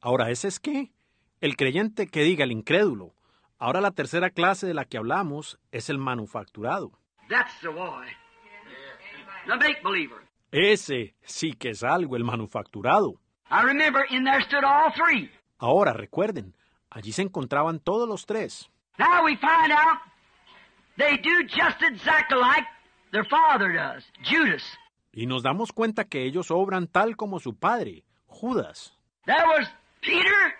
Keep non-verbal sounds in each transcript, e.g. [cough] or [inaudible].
Ahora, ¿ese es qué? El creyente que diga el incrédulo. Ahora la tercera clase de la que hablamos es el manufacturado. Ese sí que es algo, el manufacturado. Ahora recuerden, allí se encontraban todos los tres. Ahora, we They do just exactly like their father does, Judas. Y nos damos cuenta que ellos obran tal como su padre, Judas. There was Peter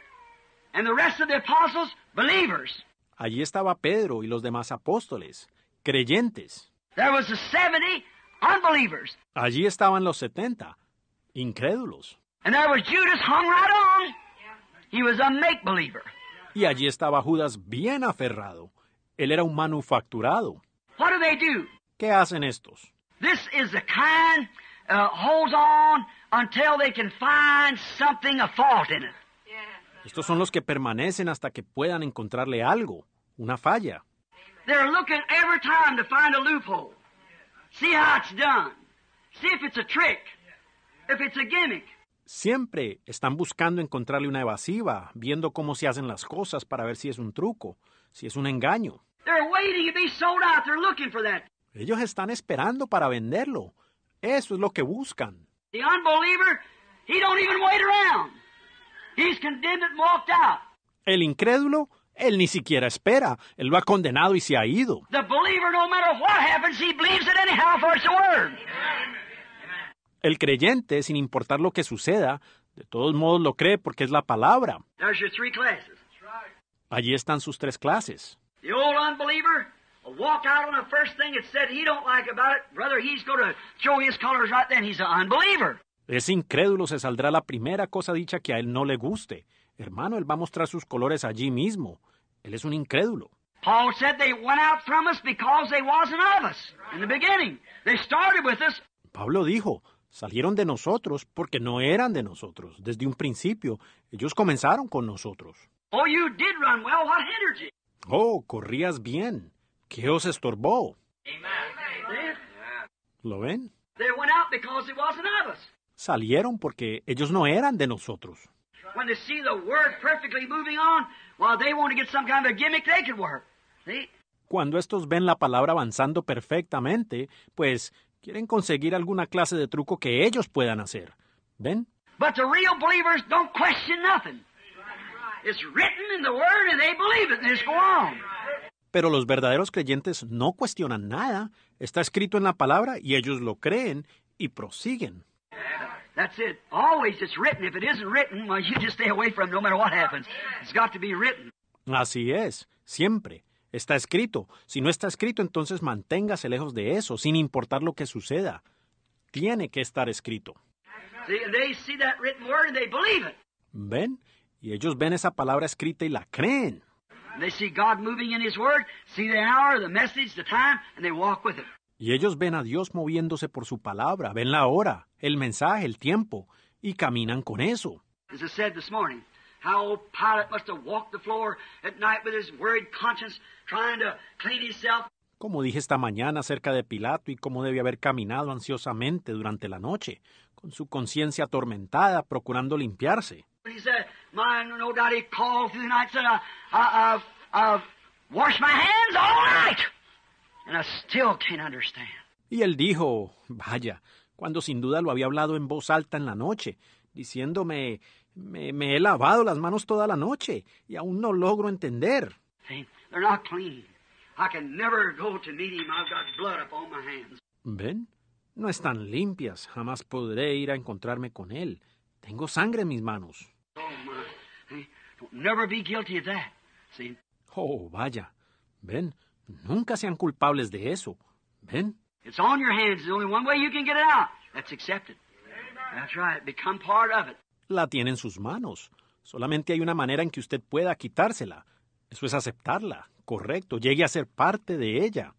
and the rest of the apostles, believers. Allí estaba Pedro y los demás apóstoles, creyentes. There was the 70 unbelievers. Allí estaban los 70, incrédulos. And there was Judas hung right on. He was a make believer. Y allí estaba Judas bien aferrado, él era un manufacturado. ¿Qué hacen estos? Estos son los que permanecen hasta que puedan encontrarle algo, una falla. Siempre están buscando encontrarle una evasiva, viendo cómo se hacen las cosas para ver si es un truco, si es un engaño. Ellos están esperando para venderlo. Eso es lo que buscan. El incrédulo, él ni siquiera espera. Él lo ha condenado y se ha ido. El creyente, sin importar lo que suceda, de todos modos lo cree porque es la palabra. Allí están sus tres clases. The old unbeliever will walk out on the first thing it said he don't like about it, brother, he's going to show his colors right then. He's an unbeliever. Es incrédulo, se saldrá la primera cosa dicha que a él no le guste. Hermano, él va a mostrar sus colores allí mismo. Él es un incrédulo. Paul said they went out from us because they wasn't of us in the beginning. They started with us. Pablo dijo, salieron de nosotros porque no eran de nosotros desde un principio. Ellos comenzaron con nosotros. Oh, you did run well. What hindered Oh, corrías bien. ¿Qué os estorbó? ¿Lo ven? Salieron porque ellos no eran de nosotros. Cuando estos ven la palabra avanzando perfectamente, pues quieren conseguir alguna clase de truco que ellos puedan hacer. ¿Ven? But the real believers don't question nothing. Pero los verdaderos creyentes no cuestionan nada. Está escrito en la palabra y ellos lo creen y prosiguen. Así es, siempre. Está escrito. Si no está escrito, entonces manténgase lejos de eso, sin importar lo que suceda. Tiene que estar escrito. ¿Ven? Y ellos ven esa palabra escrita y la creen. Y ellos ven a Dios moviéndose por su palabra, ven la hora, el mensaje, el tiempo, y caminan con eso. Como dije esta mañana acerca de Pilato y cómo debe haber caminado ansiosamente durante la noche, con su conciencia atormentada, procurando limpiarse. Y él dijo, vaya, cuando sin duda lo había hablado en voz alta en la noche, diciéndome, me, he lavado las manos toda la noche y aún no logro entender. ¿Ven? No están limpias. Jamás podré ir a encontrarme con él. Tengo sangre en mis manos. Don't ¿Eh? never be guilty of that. See? Oh, vaya. Ven, nunca sean culpables de eso. Ven. It's on your hands. There's only one way you can get it out. That's accept it. That's right. Become part of it. La tiene en sus manos. Solamente hay una manera en que usted pueda quitársela. Eso es aceptarla. Correcto. Llegue a ser parte de ella.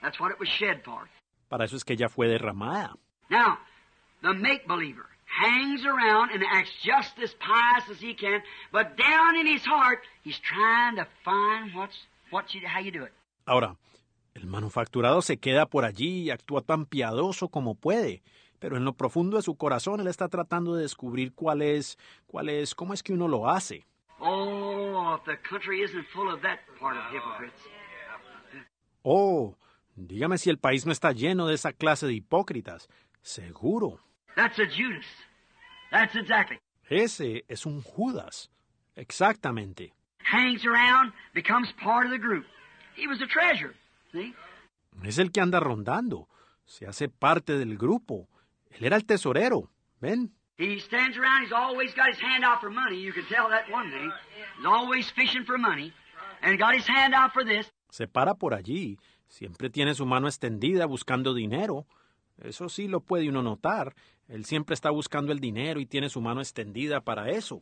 That's what it was shed for. Para eso es que ella fue derramada. Now, the make believer. Ahora, el manufacturado se queda por allí y actúa tan piadoso como puede, pero en lo profundo de su corazón él está tratando de descubrir cuál es, cuál es, cómo es que uno lo hace. Oh, Oh, dígame si el país no está lleno de esa clase de hipócritas. Seguro. That's a Judas. That's exactly. Ese es un Judas. Exactamente. Hangs around, becomes part of the group. He was a treasure. See? Es el que anda rondando. Se hace parte del grupo. Él era el tesorero. ¿Ven? He stands around, he's always got his hand out for money. You can tell that one thing. He's always fishing for money. And got his hand out for this. Se para por allí. Siempre tiene su mano extendida buscando dinero. Eso sí lo puede uno notar. Él siempre está buscando el dinero y tiene su mano extendida para eso.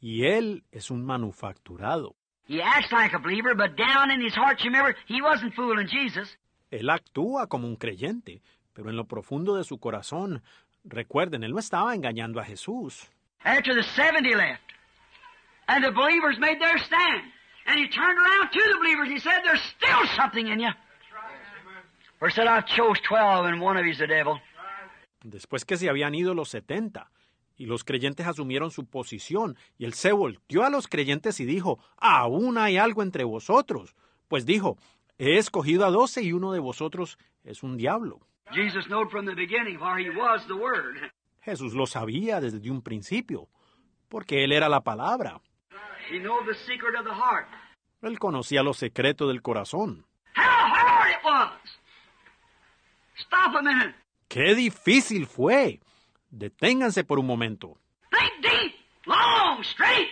Y él es un manufacturado. Él actúa como un creyente, pero en lo profundo de su corazón, recuerden, él no estaba engañando a Jesús. After the 70 left, and the believers made their stand, and he turned around to the believers and he said, "There's still something in you." Después que se habían ido los setenta, y los creyentes asumieron su posición, y él se volteó a los creyentes y dijo, aún hay algo entre vosotros. Pues dijo, he escogido a doce y uno de vosotros es un diablo. Jesús lo sabía desde un principio, porque él era la palabra. Él conocía los secretos del corazón. Stop a minute. ¡Qué difícil fue! Deténganse por un momento. Think deep, long, straight.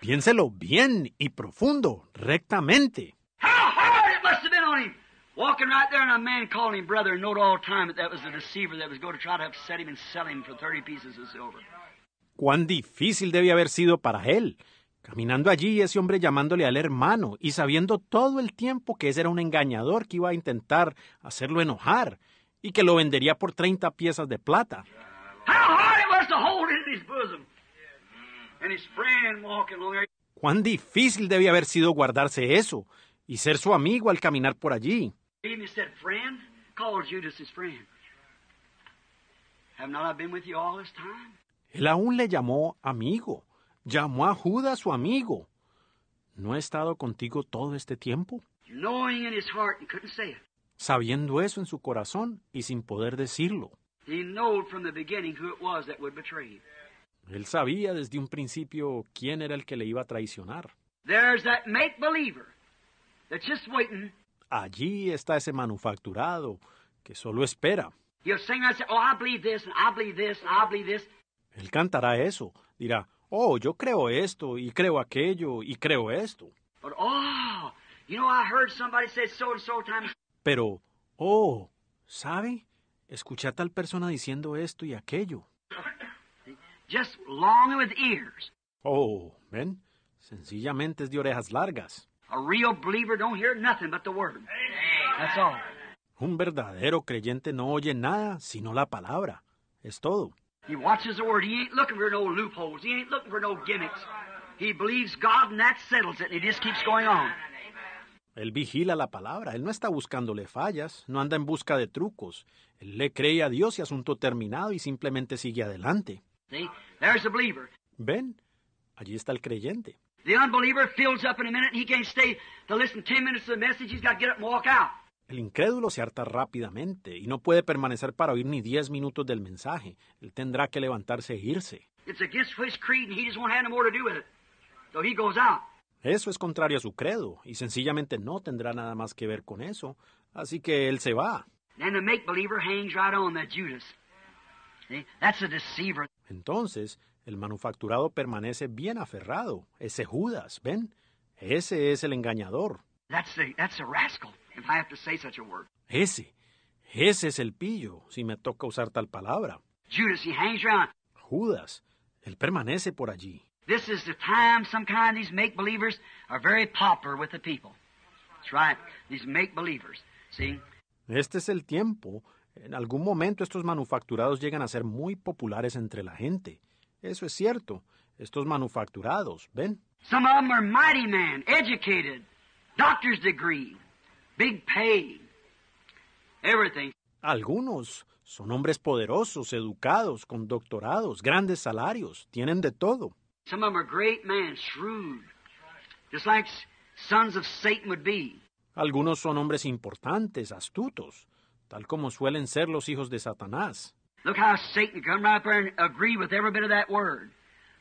Piénselo bien y profundo, rectamente. How hard it must have been on him. Walking right there and a man calling him brother and knowed all the time that that was the deceiver that was going to try to upset him and sell him for thirty pieces of silver. Cuán difícil debe haber sido para él Caminando allí, ese hombre llamándole al hermano y sabiendo todo el tiempo que ese era un engañador que iba a intentar hacerlo enojar y que lo vendería por 30 piezas de plata. Cuán difícil debía haber sido guardarse eso y ser su amigo al caminar por allí. Él aún le llamó amigo llamó a Judas su amigo. ¿No he estado contigo todo este tiempo? Sabiendo eso en su corazón y sin poder decirlo. Él sabía desde un principio quién era el que le iba a traicionar. Allí está ese manufacturado que solo espera. Oh, Él cantará eso, dirá, oh, yo creo esto y creo aquello y creo esto. Oh, Pero, oh, ¿sabe? Escuché a tal persona diciendo esto y aquello. [laughs] Just long with ears. Oh, ven, sencillamente es de orejas largas. Un verdadero creyente no oye nada sino la palabra. Es todo. He watches the Word. He ain't looking for no loopholes. He ain't looking for no gimmicks. He believes God and that settles it. And it just keeps going on. Él vigila la palabra, él no está buscándole fallas, no anda en busca de trucos. Él le cree a Dios y asunto terminado y simplemente sigue adelante. See, there's the believer. Ven, allí está el creyente. The unbeliever fills up in a minute and he can't stay to listen 10 minutes to the message. He's got to get up and walk out. El incrédulo se harta rápidamente y no puede permanecer para oír ni diez minutos del mensaje. Él tendrá que levantarse e irse. Eso es contrario a su credo y sencillamente no tendrá nada más que ver con eso. Así que él se va. Entonces, el manufacturado permanece bien aferrado. Ese Judas, ¿ven? Ese es el engañador. That's the, rascal if I have to say such a word. Ese, ese es el pillo, si me toca usar tal palabra. Judas, he hangs around. Judas, él permanece por allí. This is the time some kind of these make believers are very popular with the people. That's right, these make believers. See? Este es el tiempo. En algún momento estos manufacturados llegan a ser muy populares entre la gente. Eso es cierto. Estos manufacturados, ¿ven? Some of them are mighty men, educated, doctor's degree, big pain, everything. Algunos son hombres poderosos, educados, con doctorados, grandes salarios, tienen de todo. Some of em are great men, shrewd, just like sons of Satan would be. Algunos son hombres importantes, astutos, tal como suelen ser los hijos de Satanás. Look how Satan come right there and agree with every bit of that word.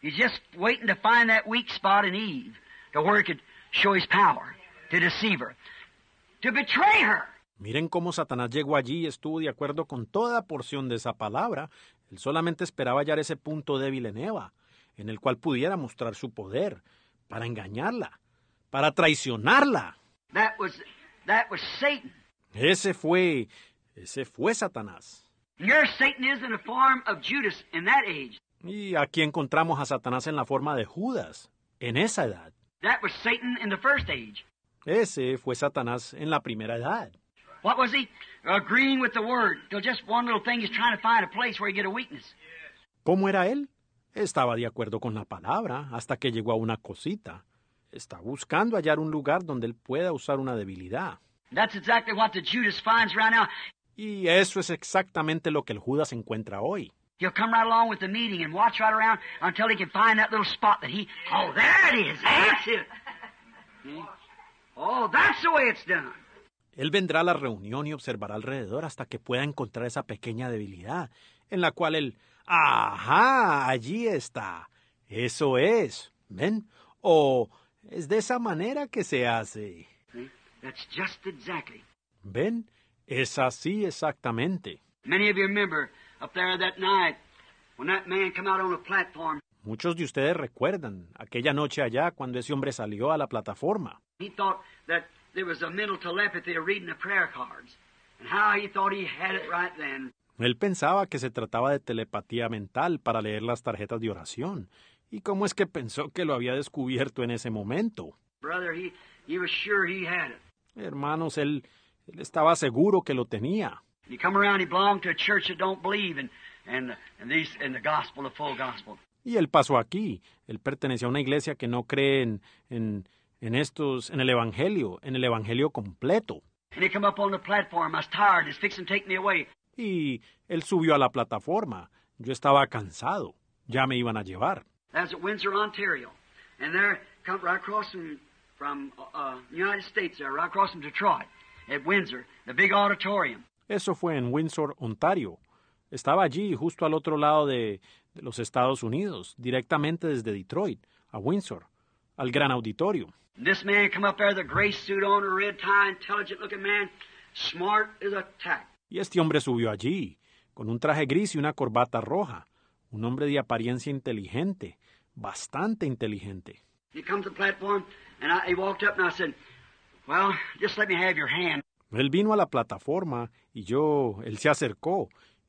He's just waiting to find that weak spot in Eve to where he could show his power to deceive her. Miren cómo Satanás llegó allí y estuvo de acuerdo con toda porción de esa palabra. Él solamente esperaba hallar ese punto débil en Eva, en el cual pudiera mostrar su poder, para engañarla, para traicionarla. That Ese fue, ese fue Satanás. Y aquí encontramos a Satanás en la forma de Judas, en esa edad. That was Satan in the first age. Ese fue Satanás en la primera edad. What was he? Agreeing with the word. Till just one little thing, he's trying to find a place where he get a weakness. ¿Cómo era él? Estaba de acuerdo con la palabra hasta que llegó a una cosita. Está buscando hallar un lugar donde él pueda usar una debilidad. That's exactly what the Judas finds right now. Y eso es exactamente lo que el Judas encuentra hoy. He'll come right along with the meeting and watch right around until he can find that little spot that he. Oh, there it is. That's it. [laughs] Oh, that's the way it's done. Él vendrá a la reunión y observará alrededor hasta que pueda encontrar esa pequeña debilidad, en la cual él, ajá, allí está, eso es, ¿ven? O es de esa manera que se hace. that's just exactly. ¿Ven? Es así exactamente. Many of you remember that night when that man came out on Muchos de ustedes recuerdan aquella noche allá cuando ese hombre salió a la plataforma. Él pensaba que se trataba de telepatía mental para leer las tarjetas de oración. ¿Y cómo es que pensó que lo había descubierto en ese momento? Hermanos, él, estaba seguro que lo tenía. a en gospel, y él pasó aquí. Él pertenecía a una iglesia que no cree en, en, estos, en el Evangelio, en el Evangelio completo. Y él subió a la plataforma. Yo estaba cansado. Ya me iban a llevar. Eso fue en Windsor, Ontario. Estaba allí, justo al otro lado de, los Estados Unidos, directamente desde Detroit, a Windsor, al gran auditorio. Y este hombre subió allí, con un traje gris y una corbata roja, un hombre de apariencia inteligente, bastante inteligente. Él vino a la plataforma y yo, él se acercó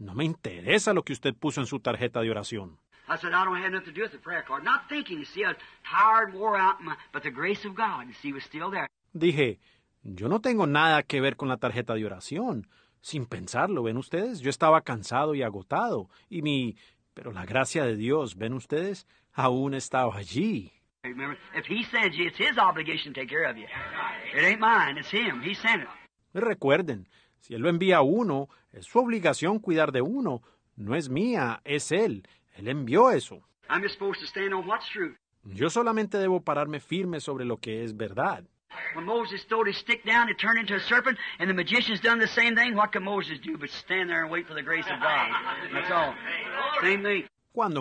No me interesa lo que usted puso en su tarjeta de oración. Dije, yo no tengo nada que ver con la tarjeta de oración. Sin pensarlo, ¿ven ustedes? Yo estaba cansado y agotado, y mi... Pero la gracia de Dios, ¿ven ustedes? Aún estaba allí. Recuerden, si Él lo envía a uno, es su obligación cuidar de uno. No es mía, es Él. Él envió eso. Yo solamente debo pararme firme sobre lo que es verdad. Cuando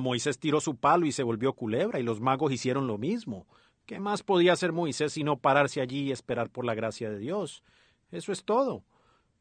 Moisés tiró su palo y se volvió culebra y los magos hicieron lo mismo. ¿Qué más podía hacer Moisés sino pararse allí y esperar por la gracia de Dios? Eso es todo.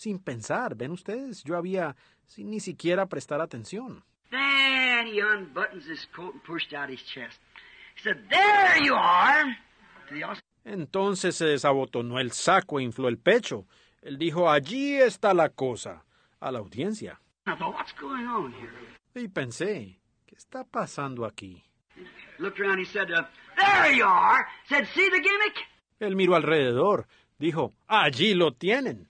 sin pensar, ven ustedes, yo había sin ni siquiera prestar atención. Entonces se desabotonó el saco e infló el pecho. Él dijo, "Allí está la cosa." a la audiencia. Y pensé, ¿qué está pasando aquí? Uh, Él miró alrededor, dijo, allí lo tienen.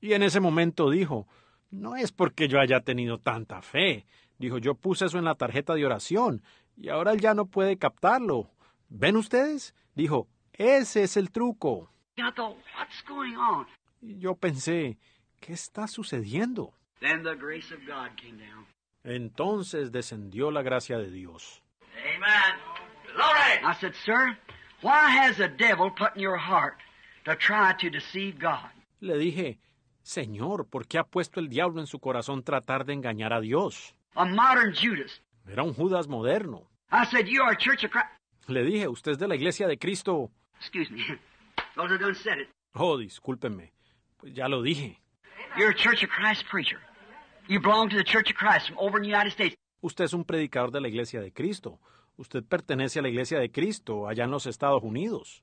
Y en ese momento dijo, no es porque yo haya tenido tanta fe. Dijo, yo puse eso en la tarjeta de oración y ahora él ya no puede captarlo. ¿Ven ustedes? Dijo, ese es el truco. Y yo pensé, ¿qué está sucediendo? Entonces descendió la gracia de Dios. Amen. Le dije, Señor, ¿por qué ha puesto el diablo en su corazón tratar de engañar a Dios? Era un Judas moderno. Le dije, usted es de la iglesia de Cristo. [laughs] Oh, discúlpenme. Pues ya lo dije. Usted es un predicador de la iglesia de Cristo. Usted pertenece a la Iglesia de Cristo allá en los Estados Unidos.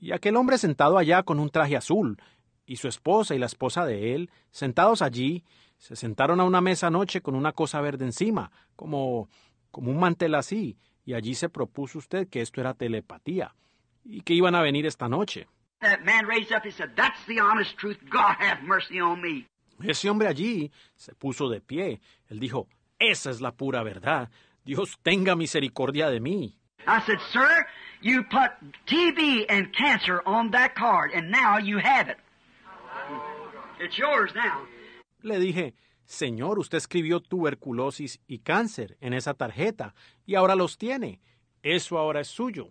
Y aquel hombre sentado allá con un traje azul, y su esposa y la esposa de él, sentados allí, se sentaron a una mesa anoche con una cosa verde encima, como, como un mantel así, y allí se propuso usted que esto era telepatía y que iban a venir esta noche. Ese hombre allí se puso de pie. Él dijo, esa es la pura verdad. Dios tenga misericordia de mí. Le dije, Señor, usted escribió tuberculosis y cáncer en esa tarjeta, y ahora los tiene. Eso ahora es suyo.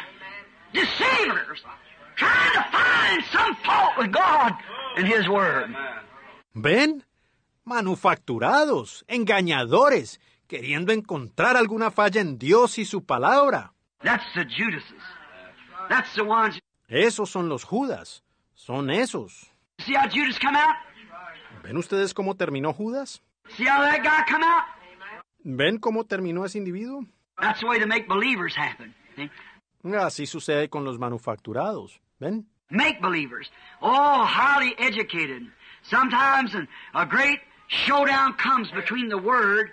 deceivers, trying to find some fault with God and His Word. ¿Ven? Manufacturados, engañadores, queriendo encontrar alguna falla en Dios y su palabra. That's the Judases. That's the ones... Esos son los Judas. Son esos. See how Judas come out? ¿Ven ustedes cómo terminó Judas? See how that guy come out? ¿Ven cómo terminó ese individuo? That's the way to make believers happen. Así sucede con los manufacturados, ¿ven? Make believers, all highly educated. Sometimes a great showdown comes between the word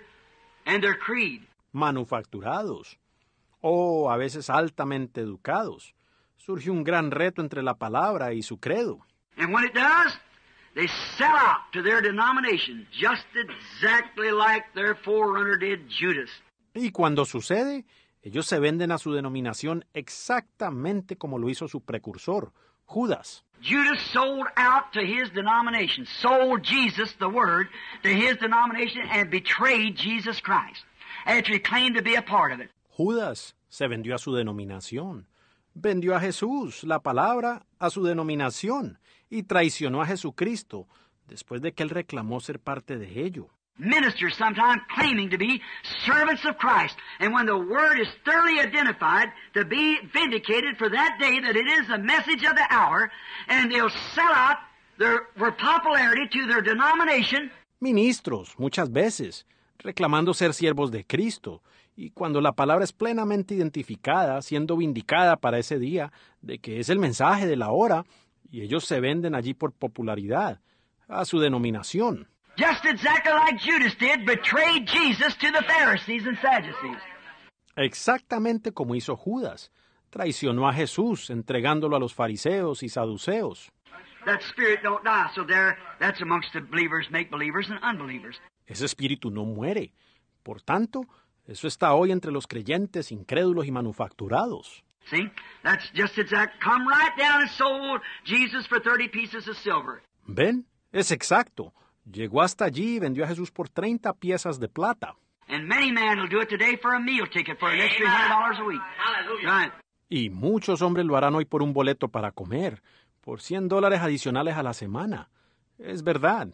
and their creed. Manufacturados, o a veces altamente educados. Surge un gran reto entre la palabra y su credo. And when it does, they sell out to their denomination, just exactly like their forerunner did Judas. Y cuando sucede, ellos se venden a su denominación exactamente como lo hizo su precursor, Judas. Judas se vendió a su denominación, vendió a Jesús, la palabra, a su denominación y traicionó a Jesucristo después de que él reclamó ser parte de ello ministers sometimes claiming to be servants of Christ. And when the word is thoroughly identified to be vindicated for that day that it is the message of the hour, and they'll sell out their popularity to their denomination. Ministros, muchas veces, reclamando ser siervos de Cristo. Y cuando la palabra es plenamente identificada, siendo vindicada para ese día, de que es el mensaje de la hora, y ellos se venden allí por popularidad, a su denominación. Just exactly like Judas did, betrayed Jesus to the Pharisees and Sadducees. Exactamente como hizo Judas, traicionó a Jesús entregándolo a los fariseos y saduceos. That spirit don't die, so there, that's amongst the believers, make believers and unbelievers. Ese espíritu no muere. Por tanto, eso está hoy entre los creyentes, incrédulos y manufacturados. See? That's just exact. Come right down and sold Jesus for 30 pieces of silver. ¿Ven? Es exacto. Llegó hasta allí y vendió a Jesús por 30 piezas de plata. Y muchos hombres lo harán hoy por un boleto para comer, por 100 dólares adicionales a la semana. Es verdad.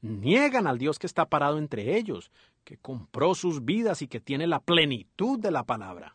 Niegan al Dios que está parado entre ellos, que compró sus vidas y que tiene la plenitud de la palabra.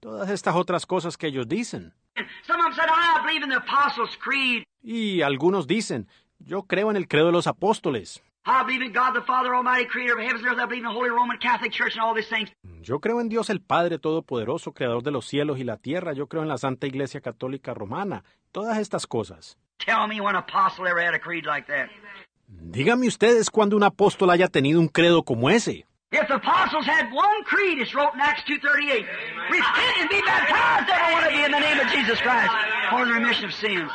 todas estas otras cosas que ellos dicen. Y algunos dicen, yo creo en el credo de los apóstoles. Yo creo en Dios el Padre Todopoderoso, Creador de los cielos y la tierra. Yo creo en la Santa Iglesia Católica Romana. Todas estas cosas. Dígame ustedes cuando un apóstol haya tenido un credo como ese. If the apostles had one creed, it's wrote in Acts 2.38. Repent and be baptized, every one of you, in the name of Jesus Christ, for the remission of sins.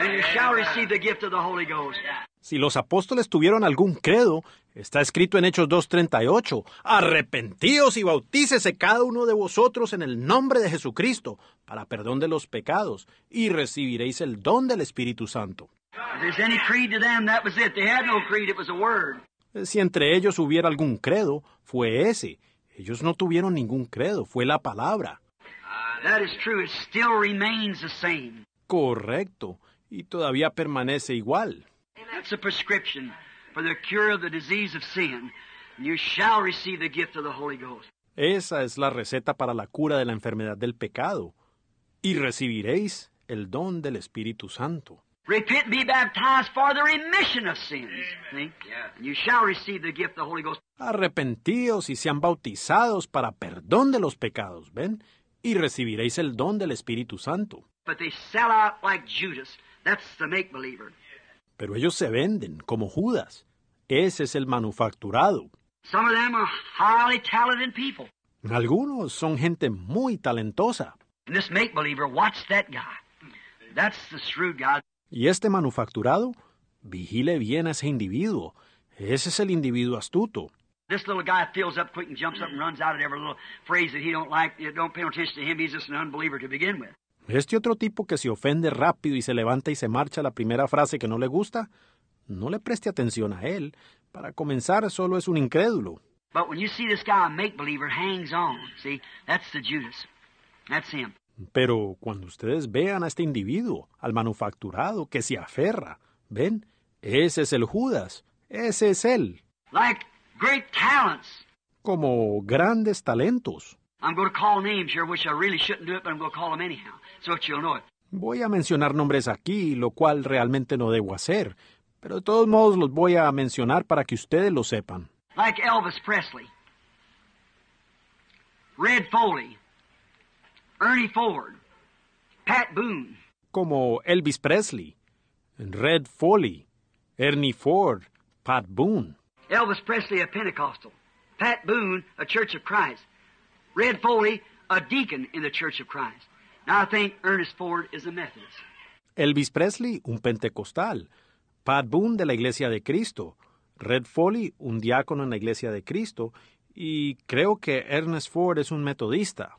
And you shall receive the gift of the Holy Ghost. Si los apóstoles tuvieron algún credo, está escrito en Hechos 2.38, arrepentíos y bautícese cada uno de vosotros en el nombre de Jesucristo, para perdón de los pecados, y recibiréis el don del Espíritu Santo. If there's any creed to them, that was it. They had no creed, it was a word. Si entre ellos hubiera algún credo, fue ese. Ellos no tuvieron ningún credo, fue la palabra. Ah, Correcto, y todavía permanece igual. Esa es la receta para la cura de la enfermedad del pecado. Y recibiréis el don del Espíritu Santo. Repent and be baptized for the remission of sins. ¿sí? And you shall receive the gift of the Holy Ghost. Arrepentíos y sean bautizados para perdón de los pecados, ¿ven? Y recibiréis el don del Espíritu Santo. But they sell out like Judas. That's the make believer. Pero ellos se venden como Judas. Ese es el manufacturado. Some of them are highly talented people. Algunos son gente muy talentosa. And this make believer, watch that guy. That's the shrewd guy. Y este manufacturado, vigile bien a ese individuo. Ese es el individuo astuto. Este otro tipo que se ofende rápido y se levanta y se marcha a la primera frase que no le gusta, no le preste atención a él. Para comenzar, solo es un incrédulo. when you see this guy make believer hangs on, see, that's the Judas. That's him. Pero cuando ustedes vean a este individuo, al manufacturado, que se aferra, ven, ese es el Judas, ese es él. Como grandes talentos. Voy a mencionar nombres aquí, lo cual realmente no debo hacer, pero de todos modos los voy a mencionar para que ustedes lo sepan. Like Elvis Presley, Red Foley, Ernie Ford, Pat Boone. Como Elvis Presley, Red Foley, Ernie Ford, Pat Boone. Elvis Presley, a Pentecostal. Pat Boone, a Church of Christ. Red Foley, a deacon in the Church of Christ. Now I think Ernest Ford is a Methodist. Elvis Presley, un pentecostal. Pat Boone de la Iglesia de Cristo. Red Foley, un diácono en la Iglesia de Cristo. Y creo que Ernest Ford es un metodista.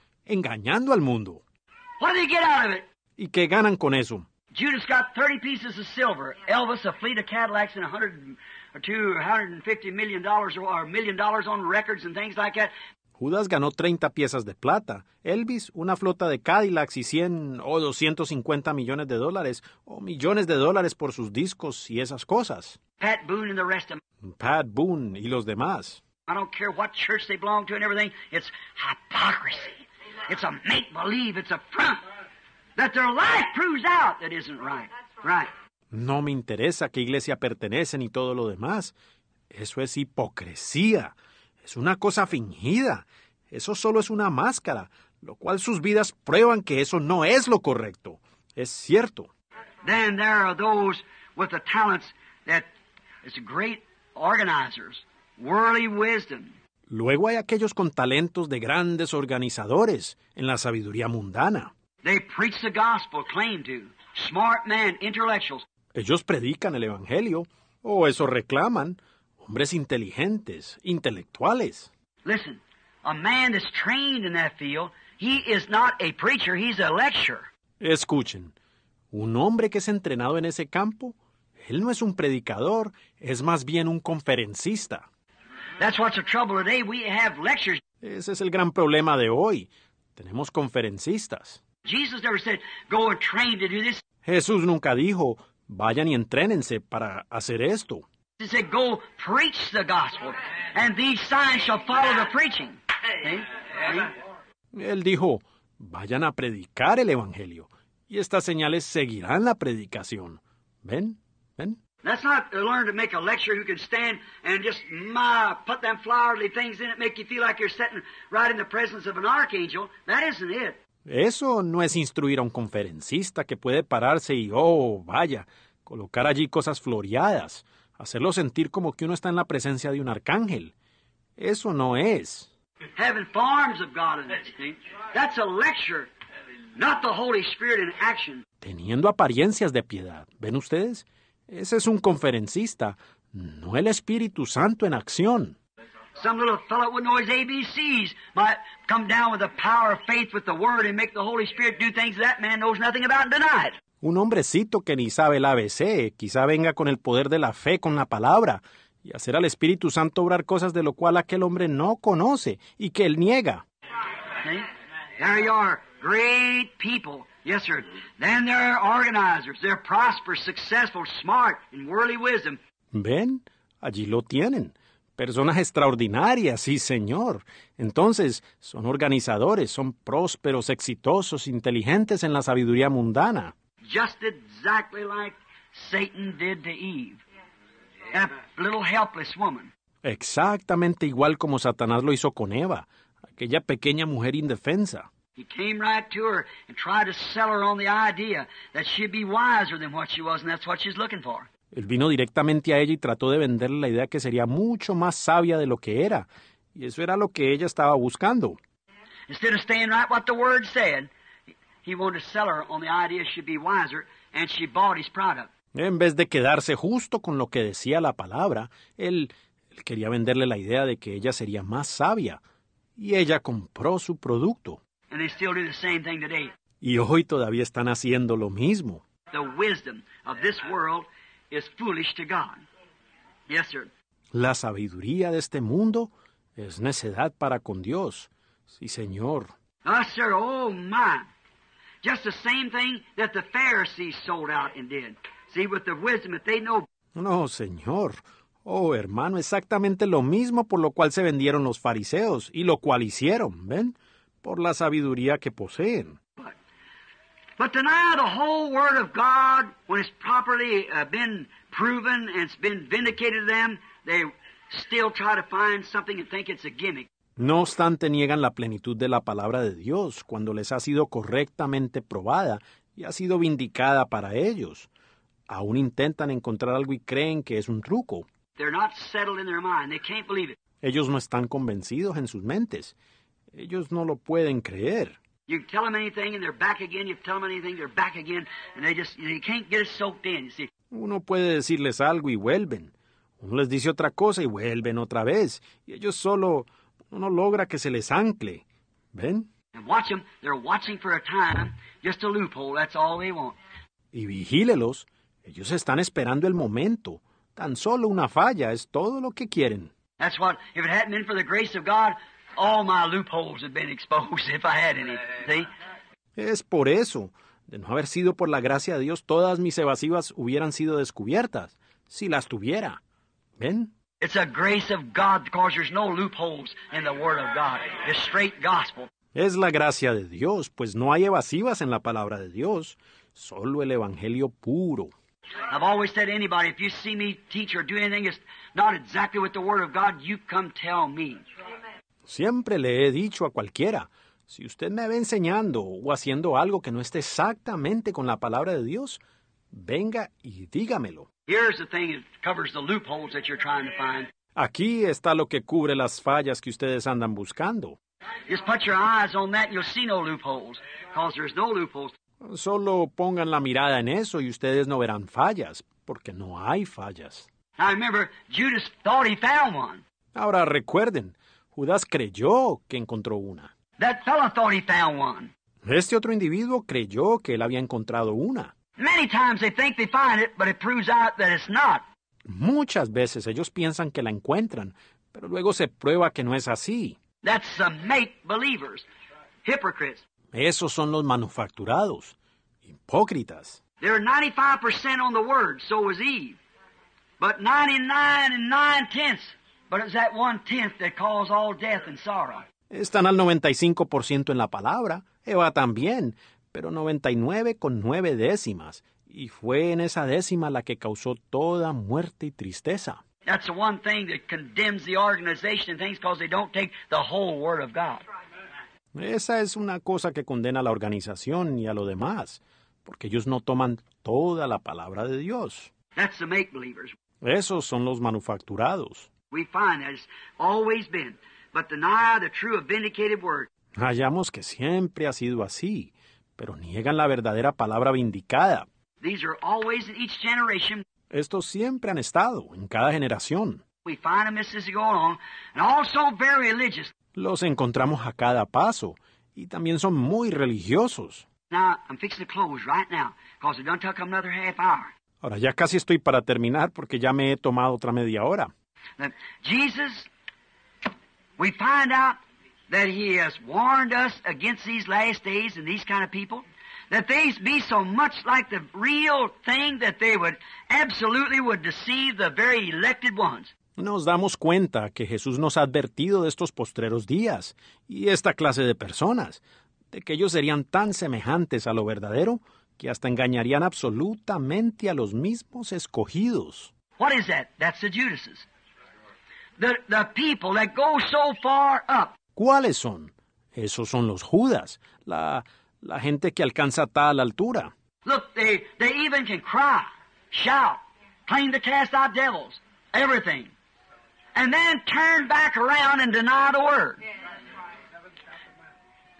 engañando al mundo. What do they get out of it? ¿Y qué ganan con eso? Judas got 30 pieces of silver, Elvis a fleet of Cadillacs and 100 or 250 million dollars or a million dollars on records and things like that. Judas ganó 30 piezas de plata, Elvis una flota de Cadillacs y 100 o 250 millones de dólares o millones de dólares por sus discos y esas cosas. Pat Boone and the rest of em. Pat Boone y los demás. I don't care what church they belong to and everything, it's hypocrisy. It's a make believe, it's a front. That their life proves out that isn't right. Right. No me interesa qué iglesia pertenece ni todo lo demás. Eso es hipocresía. Es una cosa fingida. Eso solo es una máscara, lo cual sus vidas prueban que eso no es lo correcto. Es cierto. Then there are those with the talents that is great organizers, worldly wisdom, Luego hay aquellos con talentos de grandes organizadores en la sabiduría mundana. Ellos predican el Evangelio, o eso reclaman, hombres inteligentes, intelectuales. Listen, a man trained in that field, he is not a preacher, a lecturer. Escuchen, un hombre que es entrenado en ese campo, él no es un predicador, es más bien un conferencista. Ese es el gran problema de hoy. Tenemos conferencistas. Jesús nunca dijo, vayan y entrénense para hacer esto. Él dijo, vayan a predicar el Evangelio, y estas señales seguirán la predicación. ¿Ven? ¿Ven? That's not learn to make a lecture who can stand and just my, put them flowery things in it, make you feel like you're sitting right in the presence of an archangel. That isn't it. Eso no es instruir a un conferencista que puede pararse y, oh, vaya, colocar allí cosas floreadas, hacerlo sentir como que uno está en la presencia de un arcángel. Eso no es. Having forms of God in this thing. That's a lecture, not the Holy Spirit in action. Teniendo apariencias de piedad, ¿ven ustedes? Ese es un conferencista, no el Espíritu Santo en acción. Un hombrecito que ni sabe el ABC, quizá venga con el poder de la fe, con la palabra, y hacer al Espíritu Santo obrar cosas de lo cual aquel hombre no conoce y que él niega. There Great people. Yes, sir. Then organizers. They're prosperous, successful, smart, and worldly Ven, allí lo tienen. Personas extraordinarias, sí, señor. Entonces, son organizadores, son prósperos, exitosos, inteligentes en la sabiduría mundana. Just exactly like Satan did to Eve. That little helpless woman. Exactamente igual como Satanás lo hizo con Eva, aquella pequeña mujer indefensa. Él vino directamente a ella y trató de venderle la idea que sería mucho más sabia de lo que era, y eso era lo que ella estaba buscando. En vez de quedarse justo con lo que decía la palabra, él quería venderle la idea de que ella sería más sabia, y ella compró su producto. And they still do the same thing today. Y hoy todavía están haciendo lo mismo. The wisdom of this world is foolish to God. Yes, sir. La sabiduría de este mundo es necedad para con Dios. Sí, Señor. Ah, sir. Oh, my. Just the same thing that the Pharisees sold out and did. See, with the wisdom that they know. No, Señor. Oh, hermano, exactamente lo mismo por lo cual se vendieron los fariseos y lo cual hicieron, ¿ven? por la sabiduría que poseen. No obstante, niegan la plenitud de la palabra de Dios cuando les ha sido correctamente probada y ha sido vindicada para ellos. Aún intentan encontrar algo y creen que es un truco. Ellos no están convencidos en sus mentes. Ellos no lo pueden creer. Uno puede decirles algo y vuelven. Uno les dice otra cosa y vuelven otra vez. Y ellos solo, uno logra que se les ancle. ¿Ven? Y vigílelos. Ellos están esperando el momento. Tan solo una falla es todo lo que quieren. All my loopholes had been exposed if I had any. See? Es por eso. De no haber sido por la gracia de Dios, todas mis evasivas hubieran sido descubiertas, si las tuviera. ¿Ven? It's a grace of God because there's no loopholes in the Word of God. The straight gospel. Es la gracia de Dios, pues no hay evasivas en la palabra de Dios, solo el evangelio puro. I've always said to anybody, if you see me teach or do anything that's not exactly what the Word of God, you come tell me. Siempre le he dicho a cualquiera, si usted me ve enseñando o haciendo algo que no esté exactamente con la palabra de Dios, venga y dígamelo. Aquí está lo que cubre las fallas que ustedes andan buscando. Solo pongan la mirada en eso y ustedes no verán fallas, porque no hay fallas. Ahora recuerden, Judas creyó que encontró una. Este otro individuo creyó que él había encontrado una. Muchas veces ellos piensan que la encuentran, pero luego se prueba que no es así. Esos son los manufacturados, hipócritas. Hay 95% on the word, so is Eve. But 99 and 9 tenths están al 95% en la palabra, Eva también, pero 99 con nueve décimas, y fue en esa décima la que causó toda muerte y tristeza. Esa es una cosa que condena a la organización y a lo demás, porque ellos no toman toda la palabra de Dios. Esos son los manufacturados. Hallamos que siempre ha sido así, pero niegan la verdadera palabra vindicada. Estos siempre han estado en cada generación. Los encontramos a cada paso y también son muy religiosos. Ahora ya casi estoy para terminar porque ya me he tomado otra media hora. That Jesus, we find out that He has warned us against these last days and these kind of people, that these be so much like the real thing that they would absolutely would deceive the very elected ones. Nos damos cuenta que Jesús nos ha advertido de estos postreros días y esta clase de personas, de que ellos serían tan semejantes a lo verdadero que hasta engañarían absolutamente a los mismos escogidos. What is that? That's the Judases people ¿Cuáles son? Esos son los judas, la, gente que alcanza tal altura. Look, they, even can cry, shout, claim to cast out devils, everything. And then turn back around and deny the word.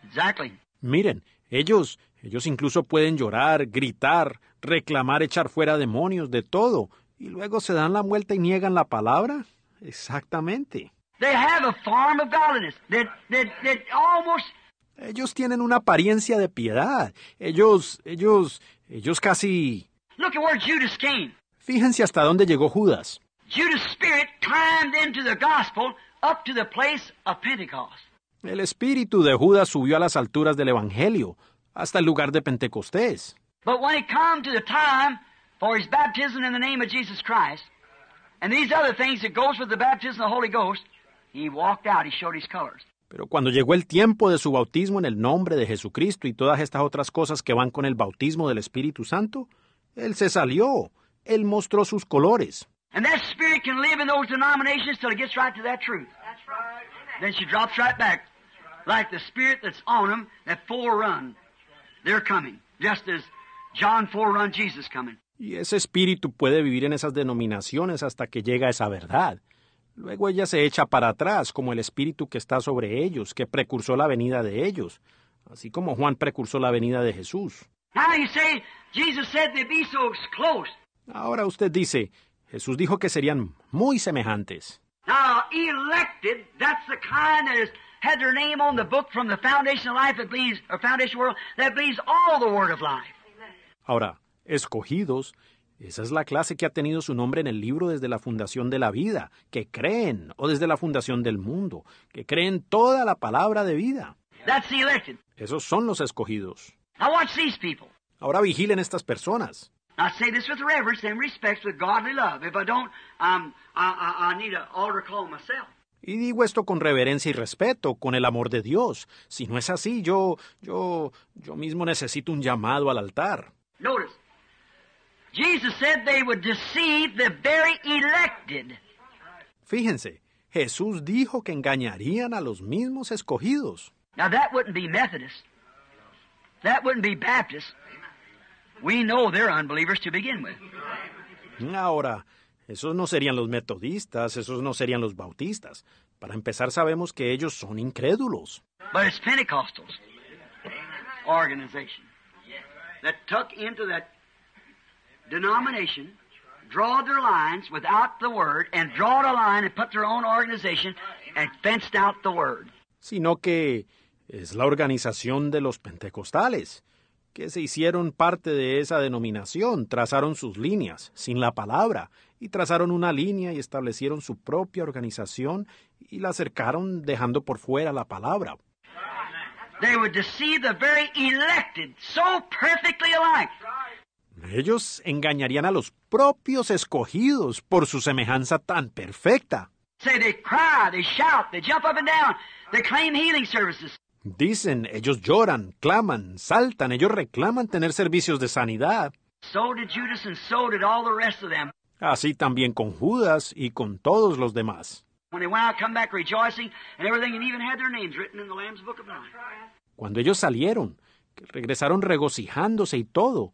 Exactly. Miren, ellos, ellos incluso pueden llorar, gritar, reclamar, echar fuera demonios, de todo, y luego se dan la vuelta y niegan la palabra. Exactamente. They have a form of godliness that, that, that almost... Ellos tienen una apariencia de piedad. Ellos, ellos, ellos casi... Look at where Judas came. Fíjense hasta dónde llegó Judas. Judas' spirit climbed into the gospel up to the place of Pentecost. El espíritu de Judas subió a las alturas del Evangelio, hasta el lugar de Pentecostés. But when he came to the time for his baptism in the name of Jesus Christ, And these other things that goes with the baptism of the Holy Ghost, he walked out, he showed his colors. Pero cuando llegó el tiempo de su bautismo en el nombre de Jesucristo y todas estas otras cosas que van con el bautismo del Espíritu Santo, él se salió, él mostró sus colores. And that spirit can live in those denominations till it gets right to that truth. That's right. Then she drops right back, like the spirit that's on them that forerun. They're coming, just as John forerun Jesus coming. Y ese espíritu puede vivir en esas denominaciones hasta que llega esa verdad. Luego ella se echa para atrás, como el espíritu que está sobre ellos, que precursó la venida de ellos, así como Juan precursó la venida de Jesús. Ahora usted dice, Jesús dijo que serían muy semejantes. Ahora, escogidos, esa es la clase que ha tenido su nombre en el libro desde la fundación de la vida, que creen, o desde la fundación del mundo, que creen toda la palabra de vida. Esos son los escogidos. Ahora vigilen estas personas. Y digo esto con reverencia y respeto, con el amor de Dios. Si no es así, yo, yo, yo mismo necesito un llamado al altar. Notice, Jesus said they would deceive the very elected. Fíjense, Jesús dijo que engañarían a los mismos escogidos. Now that wouldn't be Methodist. That wouldn't be Baptist. We know they're unbelievers to begin with. Ahora, esos no serían los metodistas, esos no serían los bautistas. Para empezar, sabemos que ellos son incrédulos. But it's Pentecostals organization that tuck into that denomination their lines without the word and line and put their own organization and fenced out the word. Sino que es la organización de los pentecostales que se hicieron parte de esa denominación, trazaron sus líneas sin la palabra y trazaron una línea y establecieron su propia organización y la acercaron dejando por fuera la palabra. They would deceive the very elected, so perfectly alike ellos engañarían a los propios escogidos por su semejanza tan perfecta. Dicen, ellos lloran, claman, saltan, ellos reclaman tener servicios de sanidad. Así también con Judas y con todos los demás. Cuando ellos salieron, regresaron regocijándose y todo,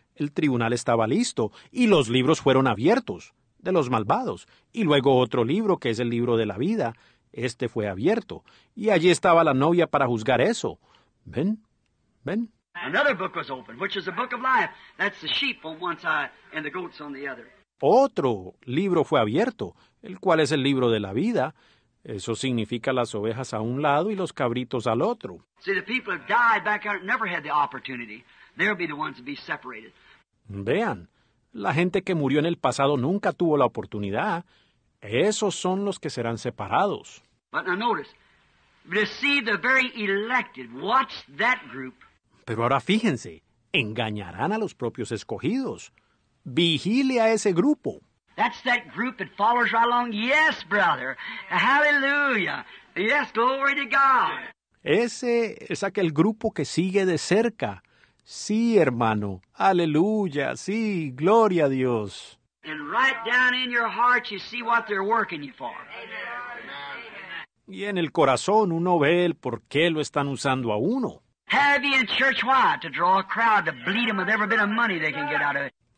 el tribunal estaba listo y los libros fueron abiertos de los malvados, y luego otro libro que es el libro de la vida, este fue abierto, y allí estaba la novia para juzgar eso. ¿Ven? ¿Ven? Otro libro fue abierto, el cual es el libro de la vida. Eso significa las ovejas a un lado y los cabritos al otro. the people back never had the opportunity. be the ones to be Vean, la gente que murió en el pasado nunca tuvo la oportunidad. Esos son los que serán separados. Pero ahora fíjense, engañarán a los propios escogidos. Vigile a ese grupo. Ese es aquel grupo que sigue de cerca Sí, hermano. Aleluya. Sí, gloria a Dios. Y en el corazón uno ve el por qué lo están usando a uno.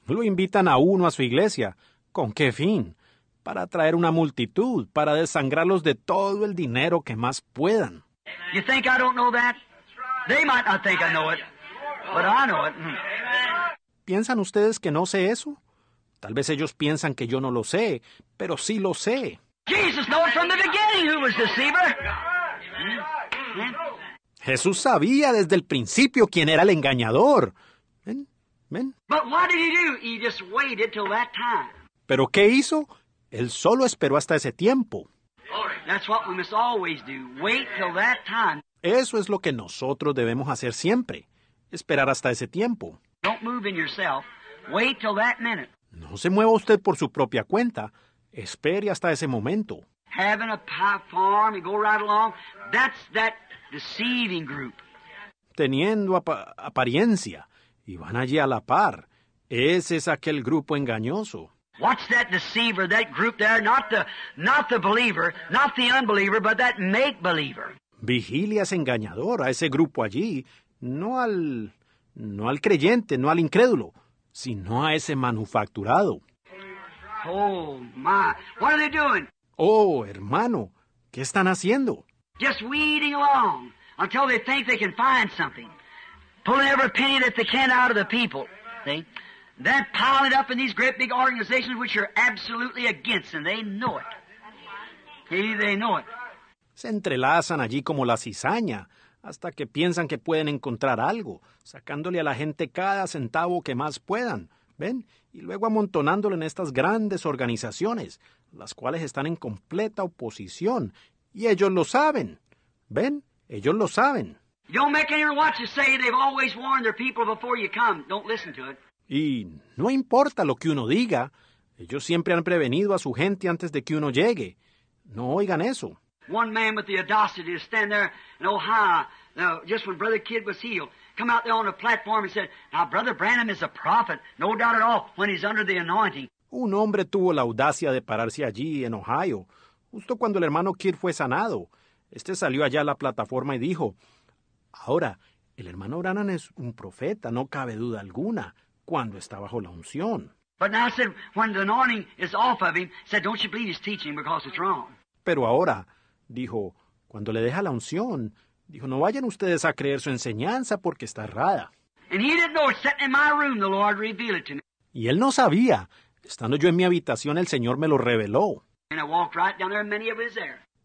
Lo invitan a uno a su iglesia. ¿Con qué fin? Para atraer una multitud, para desangrarlos de todo el dinero que más puedan. They might not think I know Ah, ¿Piensan ustedes que no sé eso? Tal vez ellos piensan que yo no lo sé, pero sí lo sé. Jesús sabía desde el principio quién era el engañador. ¿Ven? Pero ¿qué hizo? Él solo esperó hasta ese tiempo. Eso es lo que nosotros debemos hacer siempre esperar hasta ese tiempo. No se mueva usted por su propia cuenta. Espere hasta ese momento. Teniendo apariencia y van allí a la par. Ese es aquel grupo engañoso. Vigilia es engañador, a ese grupo allí, no al no al creyente, no al incrédulo, sino a ese manufacturado. Oh, my. What are they doing? Oh, hermano, ¿qué están haciendo? Just weeding along until they think they can find something. Pulling every penny that they can out of the people. See? That piling up in these great big organizations which are absolutely against, and they know it. they know it. Se entrelazan allí como la cizaña, hasta que piensan que pueden encontrar algo, sacándole a la gente cada centavo que más puedan, ¿ven? Y luego amontonándolo en estas grandes organizaciones, las cuales están en completa oposición, y ellos lo saben, ¿ven? Ellos lo saben. Y no importa lo que uno diga, ellos siempre han prevenido a su gente antes de que uno llegue. No oigan eso. One man with the audacity to stand there in Ohio, now, just when Brother Kidd was healed, come out there on the platform and said, Now, Brother Branham is a prophet, no doubt at all, when he's under the anointing. Un hombre tuvo la audacia de pararse allí en Ohio, justo cuando el hermano Kidd fue sanado. Este salió allá a la plataforma y dijo, Ahora, el hermano Branham es un profeta, no cabe duda alguna, cuando está bajo la unción. Pero ahora, dijo, cuando le deja la unción, dijo, no vayan ustedes a creer su enseñanza porque está errada. Y él no sabía. Estando yo en mi habitación, el Señor me lo reveló.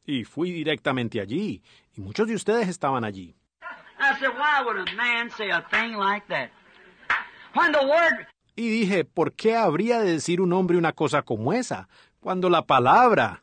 Y fui directamente allí, y muchos de ustedes estaban allí. Y dije, ¿por qué habría de decir un hombre una cosa como esa, cuando la palabra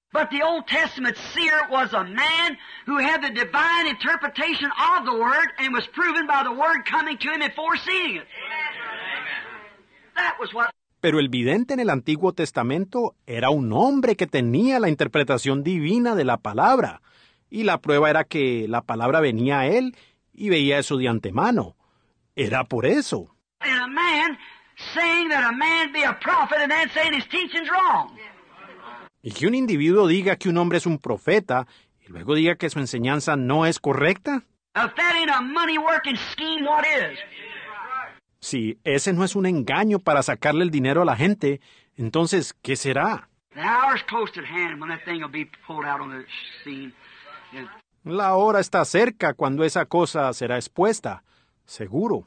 But the Old Testament seer was a man who had the divine interpretation of the Word and was proven by the Word coming to him and foreseeing it. That was what Pero el vidente en el Antiguo Testamento era un hombre que tenía la interpretación divina de la palabra, y la prueba era que la palabra venía a él y veía eso de antemano. Era por eso. And a man saying that a man be a prophet and then saying his teaching's wrong. Yeah. Y que un individuo diga que un hombre es un profeta y luego diga que su enseñanza no es correcta. Si ese no es un engaño para sacarle el dinero a la gente, entonces, ¿qué será? La hora está cerca cuando esa cosa será expuesta, seguro.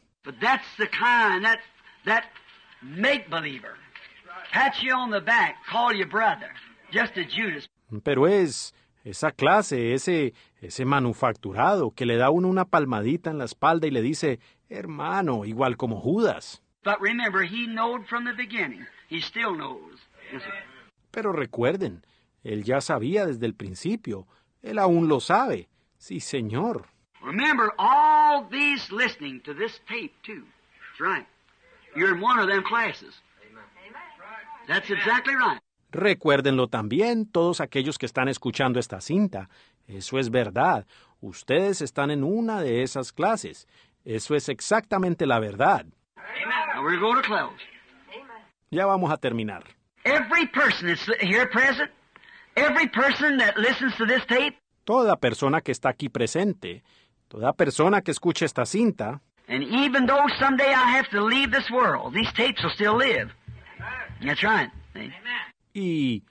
Pero es esa clase, ese, ese manufacturado que le da uno una palmadita en la espalda y le dice, hermano, igual como Judas. Pero recuerden, él ya sabía desde el principio, él aún lo sabe. Sí, señor. Remember all these listening to this tape too. right. You're one of classes. That's exactly right. Recuérdenlo también todos aquellos que están escuchando esta cinta. Eso es verdad. Ustedes están en una de esas clases. Eso es exactamente la verdad. Ya vamos a terminar. Toda persona que está aquí presente, toda persona que escuche esta cinta, y,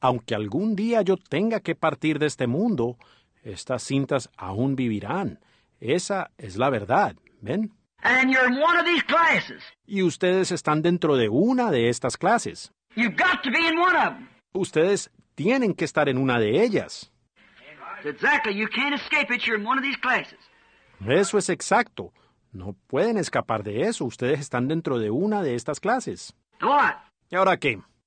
aunque algún día yo tenga que partir de este mundo, estas cintas aún vivirán. Esa es la verdad, ¿ven? Y ustedes están dentro de una de estas clases. Em. Ustedes tienen que estar en una de ellas. Eso es exacto. No pueden escapar de eso. Ustedes están dentro de una de estas clases. ¿Y ahora qué?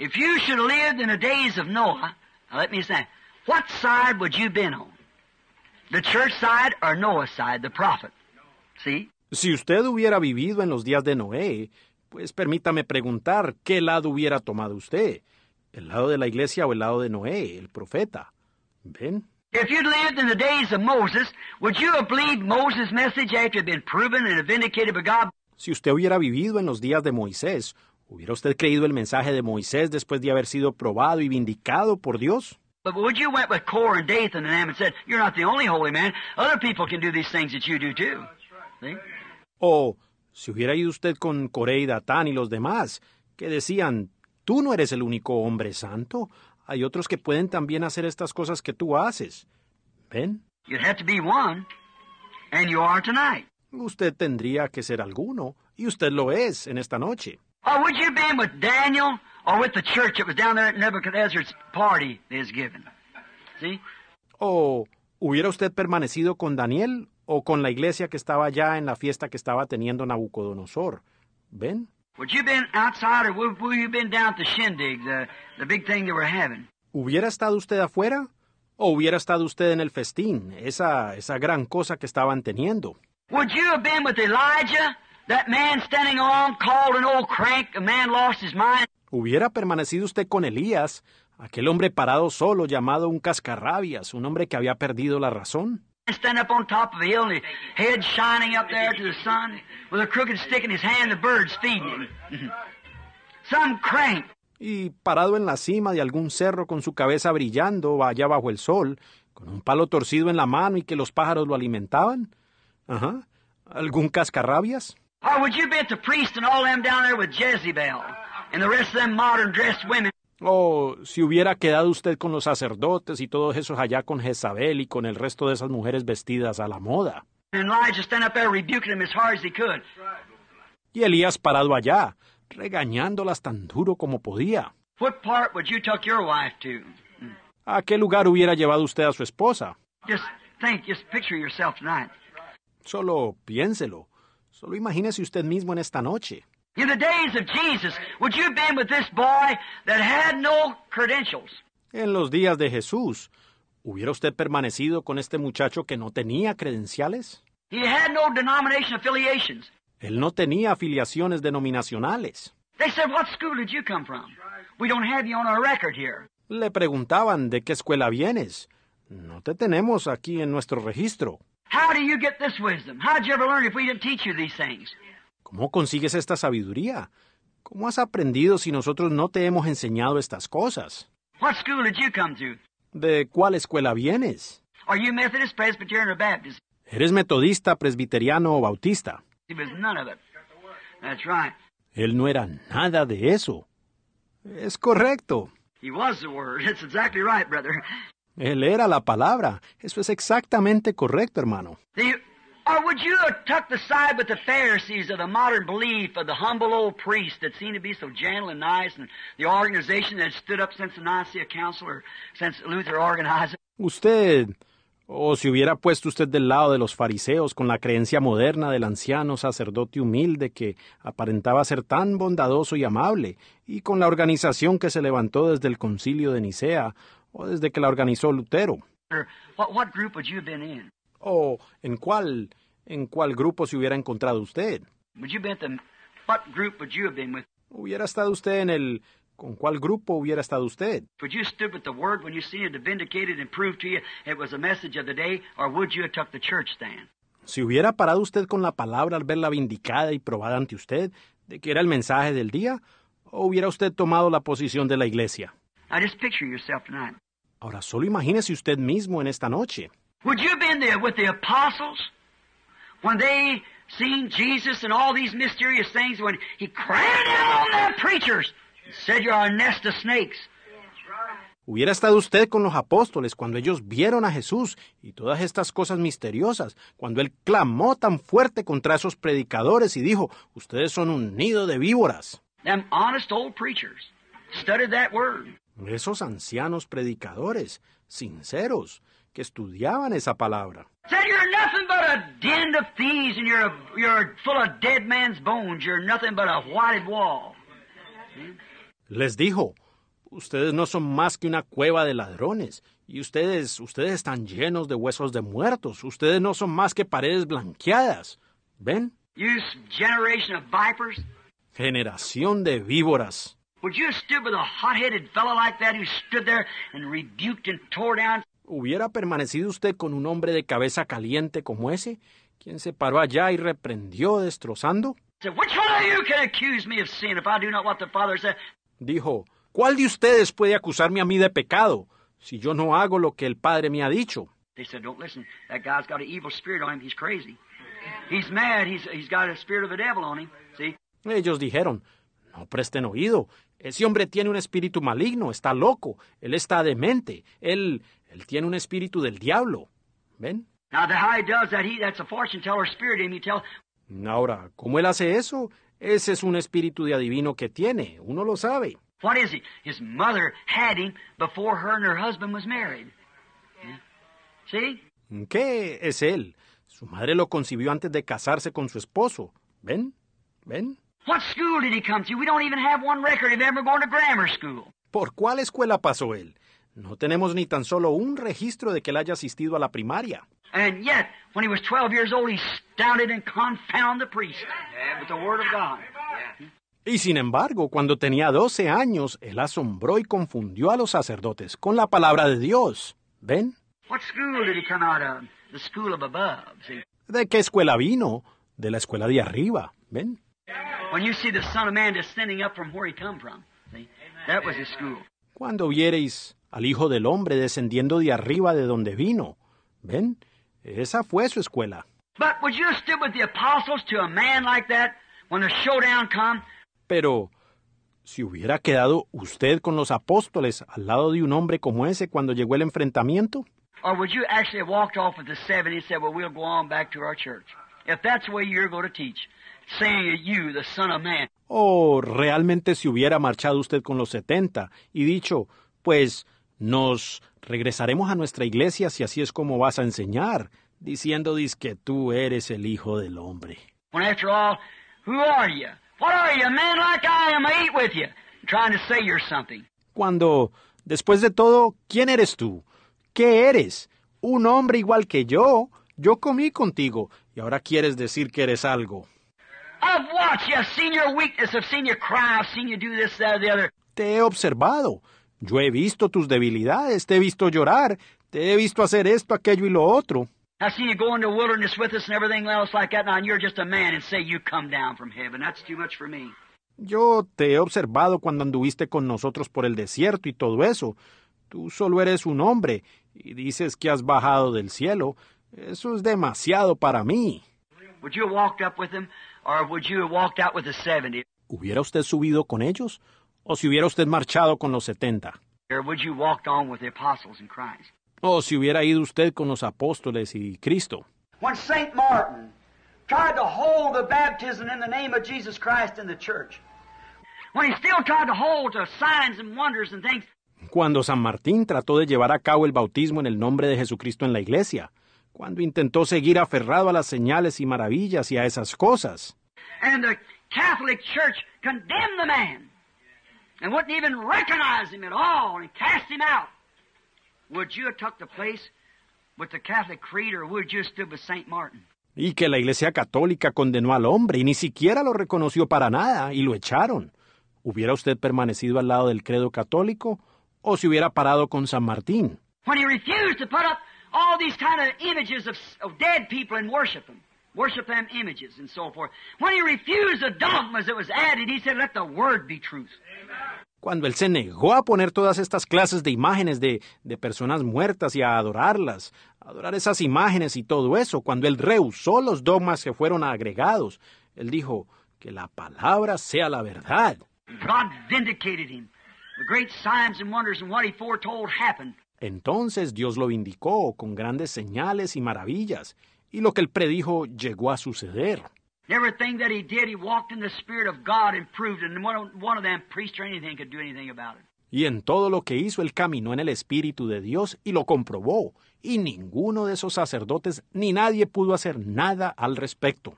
If you should have lived in the days of Noah, let me say, what side would you been on? The church side or Noah's side, the prophet? See? Si usted hubiera vivido en los días de Noé, pues permítame preguntar, ¿qué lado hubiera tomado usted? ¿El lado de la iglesia o el lado de Noé, el profeta? ¿Ven? If you'd lived in the days of Moses, would you have believed Moses' message after it had been proven and vindicated by God? Si usted hubiera vivido en los días de Moisés, ¿Hubiera usted creído el mensaje de Moisés después de haber sido probado y vindicado por Dios? O si hubiera ido usted con Coré y Datán y los demás, que decían, "Tú no eres el único hombre santo. Hay otros que pueden también hacer estas cosas que tú haces." ¿Ven? Usted tendría que ser alguno, y usted lo es en esta noche would you have been with Daniel or with the church that was down there at Nebuchadnezzar's party they was given? See? Oh, hubiera usted permanecido con Daniel o con la iglesia que estaba allá en la fiesta que estaba teniendo Nabucodonosor. ¿Ven? Would you been outside or would, would you been down at the shindig, the, the big thing they were having? ¿Hubiera estado usted afuera o hubiera estado usted en el festín, esa, esa gran cosa que estaban teniendo? Would you have been with Elijah Hubiera permanecido usted con Elías, aquel hombre parado solo llamado un cascarrabias, un hombre que había perdido la razón. Y parado en la cima de algún cerro con su cabeza brillando allá bajo el sol, con un palo torcido en la mano y que los pájaros lo alimentaban. Ajá. ¿Algún cascarrabias? Oh, would you the and all them down there with Jezebel and the rest of them modern dressed women? O oh, si hubiera quedado usted con los sacerdotes y todos esos allá con Jezabel y con el resto de esas mujeres vestidas a la moda. Y Elías parado allá, regañándolas tan duro como podía. ¿A qué lugar hubiera llevado usted a su esposa? Solo piénselo. Solo imagínese usted mismo en esta noche. En los días de Jesús, ¿hubiera usted permanecido con este muchacho que no tenía credenciales? Él no tenía afiliaciones denominacionales. Le preguntaban, "¿De qué escuela vienes?" No te tenemos aquí en nuestro registro. How do you get this wisdom? How did you ever learn if we didn't teach you these things? ¿Cómo consigues esta sabiduría? ¿Cómo has aprendido si nosotros no te hemos enseñado estas cosas? What school did you come to? ¿De cuál escuela vienes? Are you Methodist, Presbyterian or Baptist? ¿Eres metodista, presbiteriano o bautista? He was none of it. That's right. Él no era nada de eso. Es correcto. He was the word. [laughs] It's exactly right, brother. Él era la palabra. Eso es exactamente correcto, hermano. Usted o si hubiera puesto usted del lado de los fariseos con la creencia moderna del anciano sacerdote humilde que aparentaba ser tan bondadoso y amable, y con la organización que se levantó desde el concilio de Nicea, o desde que la organizó Lutero. ¿O en cuál, en cuál grupo se hubiera encontrado usted? ¿Hubiera estado usted en el ¿Con cuál grupo hubiera estado usted? Si hubiera parado usted con la palabra al verla vindicada y probada ante usted de que era el mensaje del día, o hubiera usted tomado la posición de la iglesia? I just picture yourself tonight. Ahora solo imagínese usted mismo en esta noche. Would you have been there with the apostles when they seen Jesus and all these mysterious things when he cried out on their preachers and said you're a nest of snakes? Hubiera estado usted con los apóstoles cuando ellos vieron a Jesús y todas estas cosas misteriosas, cuando él clamó tan fuerte contra esos predicadores y dijo, ustedes son un nido de víboras. Them honest old preachers studied that word. Esos ancianos predicadores, sinceros, que estudiaban esa palabra. Les dijo, ustedes no son más que una cueva de ladrones, y ustedes, ustedes están llenos de huesos de muertos, ustedes no son más que paredes blanqueadas. ¿Ven? Generación de víboras. ¿Hubiera permanecido usted con un hombre de cabeza caliente como ese, quien se paró allá y reprendió destrozando? Dijo, ¿cuál de ustedes puede acusarme a mí de pecado si yo no hago lo que el Padre me ha dicho? Ellos dijeron, no presten oído, ese hombre tiene un espíritu maligno, está loco, él está demente, él, él tiene un espíritu del diablo. ¿Ven? Ahora, ¿cómo él hace eso? Ese es un espíritu de adivino que tiene, uno lo sabe. His mother before her her husband was married. ¿Qué es él? Su madre lo concibió antes de casarse con su esposo. ¿Ven? ¿Ven? What school did he come to? We don't even have one record of ever going to grammar school. ¿Por cuál escuela pasó él? No tenemos ni tan solo un registro de que él haya asistido a la primaria. And yet, when he was 12 years old, he astounded and confounded the priest yeah, with the word of God. Yeah. Y sin embargo, cuando tenía 12 años, él asombró y confundió a los sacerdotes con la palabra de Dios. ¿Ven? What school did he come out of? The school of above, ¿De qué escuela vino? De la escuela de arriba. ¿Ven? When you see the Son of Man descending up from where he come from, see? That was his school. Cuando viereis al Hijo del Hombre descendiendo de arriba de donde vino, ¿ven? Esa fue su escuela. But would you stick with the apostles to a man like that when the showdown come? Pero si hubiera quedado usted con los apóstoles al lado de un hombre como ese cuando llegó el enfrentamiento? Or would you actually have walked off with the seven and said, "Well, we'll go on back to our church"? If that's the way you're going to teach, ¿O realmente si hubiera marchado usted con los 70 y dicho, pues nos regresaremos a nuestra iglesia si así es como vas a enseñar, diciendo que tú eres el Hijo del Hombre? Cuando, después de todo, ¿quién eres tú? ¿Qué eres? ¿Un hombre igual que yo? Yo comí contigo y ahora quieres decir que eres algo. I've watched you. I've seen your weakness. I've seen you cry. I've seen you do this, that, or the other. Te he observado. Yo he visto tus debilidades. Te he visto llorar. Te he visto hacer esto, aquello y lo otro. I've seen you go into the wilderness with us and everything else like that. Now, and you're just a man and say you come down from heaven. That's too much for me. Yo te he observado cuando anduviste con nosotros por el desierto y todo eso. Tú solo eres un hombre y dices que has bajado del cielo. Eso es demasiado para mí. Would you have walked up with him ¿Hubiera usted subido con ellos? ¿O si hubiera usted marchado con los setenta? ¿O si hubiera ido usted con los apóstoles y Cristo? cuando San Martín trató de llevar a cabo el bautismo en el nombre de Jesucristo en la iglesia, cuando intentó seguir aferrado a las señales y maravillas y a esas cosas. And the Catholic Church condemned the man and wouldn't even recognize him at all and cast him out. Would you have took the place with the Catholic creed or would you have stood with Saint Martin? Y que la Iglesia Católica condenó al hombre y ni siquiera lo reconoció para nada y lo echaron. ¿Hubiera usted permanecido al lado del credo católico o se hubiera parado con San Martín? When he refused all these kind of images of, of dead people and worship them. Worship them images and so forth. When he refused the dogmas that was added, he said, let the word be truth. Amen. Cuando él se negó a poner todas estas clases de imágenes de, de personas muertas y a adorarlas, a adorar esas imágenes y todo eso, cuando él rehusó los dogmas que fueron agregados, él dijo que la palabra sea la verdad. God vindicated him. The great signs and wonders and what he foretold happened. Entonces Dios lo indicó con grandes señales y maravillas, y lo que él predijo llegó a suceder. Y en todo lo que hizo, él caminó en el Espíritu de Dios y lo comprobó. Y ninguno de esos sacerdotes ni nadie pudo hacer nada al respecto.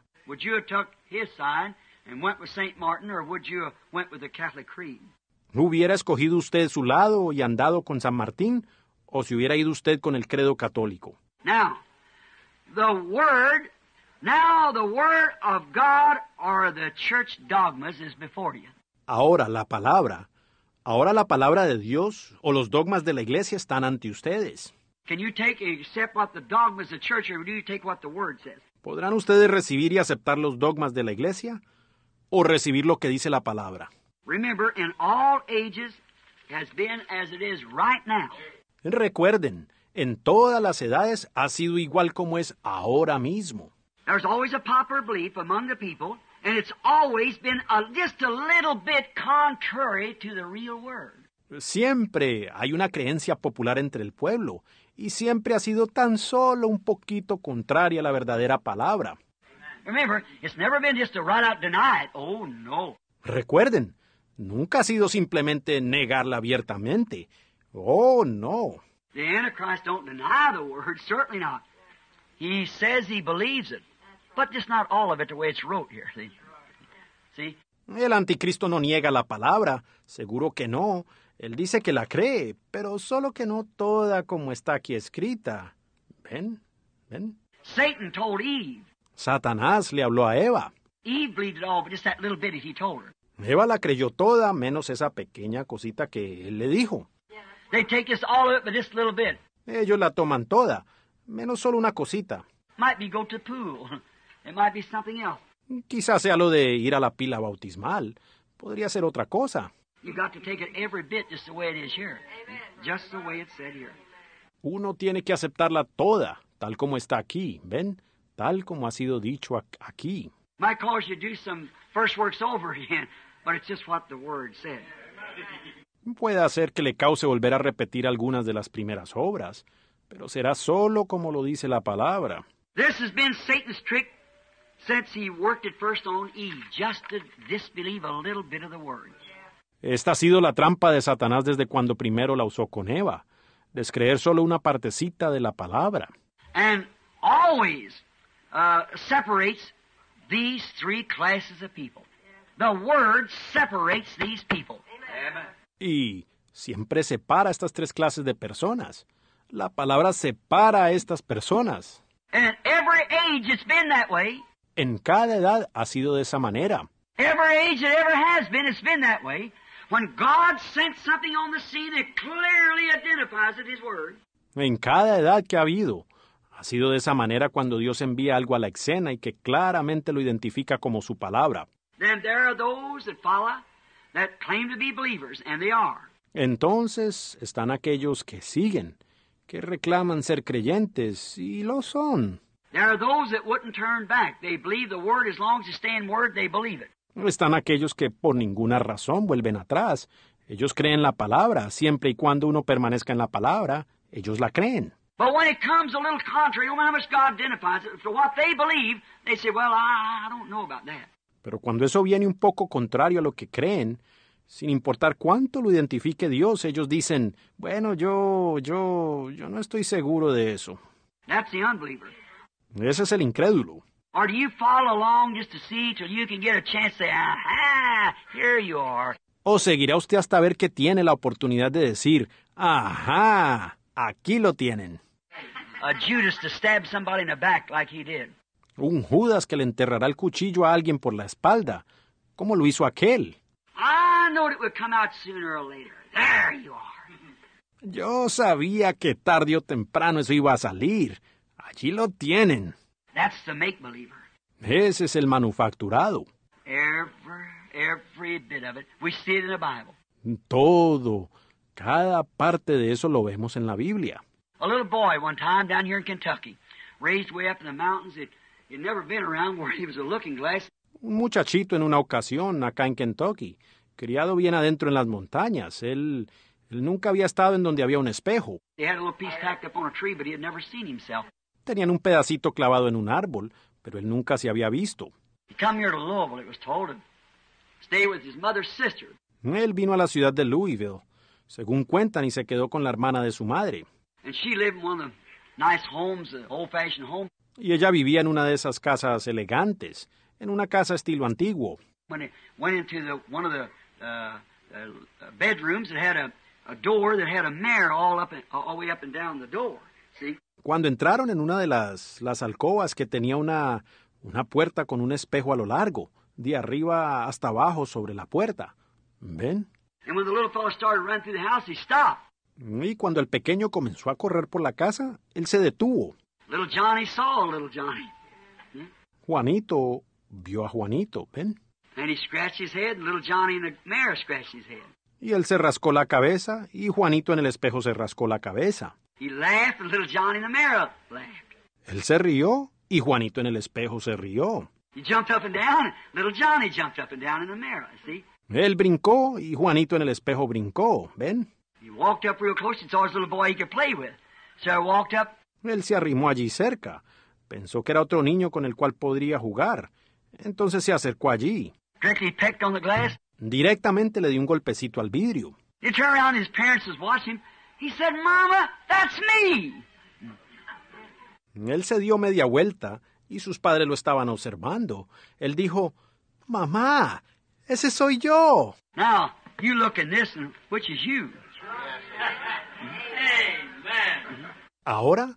¿No hubiera escogido usted su lado y andado con San Martín, o si hubiera ido usted con el credo católico. Now, the word, Ahora la palabra, ahora la palabra de Dios o los dogmas de la iglesia están ante ustedes. ¿Podrán ustedes recibir y aceptar los dogmas de la iglesia o recibir lo que dice la palabra? Remember, in all ages has been as it is right now. Recuerden, en todas las edades ha sido igual como es ahora mismo. Siempre hay una creencia popular entre el pueblo, y siempre ha sido tan solo un poquito contraria a la verdadera palabra. Recuerden, nunca ha sido simplemente negarla abiertamente. Oh, no. The Antichrist don't deny the word, [laughs] certainly not. He says he believes it, but just not all of it the way it's wrote here. See? See? El anticristo no niega la palabra, seguro que no. Él dice que la cree, pero solo que no toda como está aquí escrita. ¿Ven? ¿Ven? Satan told Eve. Satanás le habló a Eva. Eve believed it all, but just that little bit he told her. Eva la creyó toda, menos esa pequeña cosita que él le dijo. They take us all of it but this little bit. Ellos la toman toda, menos solo una cosita. Might be go to pool. [laughs] It might be something else. Quizás sea lo de ir a la pila bautismal. Podría ser otra cosa. You got to take it every bit just the way it is here. Just the way it's said here. Uno tiene que aceptarla toda, tal como está aquí, ¿ven? Tal como ha sido dicho aquí. Might cause you to do some first works over [laughs] again, but it's just what the word said. Puede hacer que le cause volver a repetir algunas de las primeras obras, pero será solo como lo dice la palabra. Esta ha sido la trampa de Satanás desde cuando primero la usó con Eva, descreer solo una partecita de la palabra. And always uh, separates these three classes of people. The word separates these people. Amen. Y siempre separa estas tres clases de personas. La palabra separa a estas personas. En cada edad ha sido de esa manera. En cada edad que ha habido, ha sido de esa manera cuando Dios envía algo a la escena y que claramente lo identifica como su palabra. Then there are those that that claim to be believers, and they are. Entonces están aquellos que siguen, que reclaman ser creyentes, y lo son. There are those that wouldn't turn back. They believe the word as long as you stay in word, they believe it. Están aquellos que por ninguna razón vuelven atrás. Ellos creen la palabra, siempre y cuando uno permanezca en la palabra, ellos la creen. But when it comes a little contrary, when God identifies it, for what they believe, they say, well, I don't know about that. Pero cuando eso viene un poco contrario a lo que creen, sin importar cuánto lo identifique Dios, ellos dicen, bueno, yo, yo, yo no estoy seguro de eso. Ese es el incrédulo. O seguirá usted hasta ver que tiene la oportunidad de decir, ajá, aquí lo tienen. A Judas to stab somebody in the back like he did un Judas que le enterrará el cuchillo a alguien por la espalda, como lo hizo aquel. Yo sabía que tarde o temprano eso iba a salir. Allí lo tienen. That's Ese es el manufacturado. Todo, cada parte de eso lo vemos en la Biblia. A little boy one time down Kentucky, raised way up in the mountains, un muchachito en una ocasión acá en Kentucky, criado bien adentro en las montañas. Él, nunca había estado en donde había un espejo. Tenían un pedacito clavado en un árbol, pero él nunca se había visto. Él vino a la ciudad de Louisville, según cuentan, y se quedó con la hermana de su madre. Y ella vivía en una de esas casas elegantes, en una casa estilo antiguo. Cuando entraron en una de las, las alcobas que tenía una, una puerta con un espejo a lo largo, de arriba hasta abajo sobre la puerta. ¿Ven? Y cuando el pequeño comenzó a correr por la casa, él se detuvo. Little Johnny saw little Johnny. Hmm? Juanito vio a Juanito, ¿ven? And he scratched his head, and little Johnny in the mirror scratched his head. Y él se rascó la cabeza, y Juanito en el espejo se rascó la cabeza. He laughed, and little Johnny in the mirror laughed. Él se rió, y Juanito en el espejo se rió. He jumped up and down, and little Johnny jumped up and down in the mirror, see? Él brincó, y Juanito en el espejo brincó, ¿ven? He walked up real close, it's always his little boy he could play with. So I walked up él se arrimó allí cerca. Pensó que era otro niño con el cual podría jugar. Entonces se acercó allí. Directamente le dio un golpecito al vidrio. Él se dio media vuelta y sus padres lo estaban observando. Él dijo, Mamá, ese soy yo. Ahora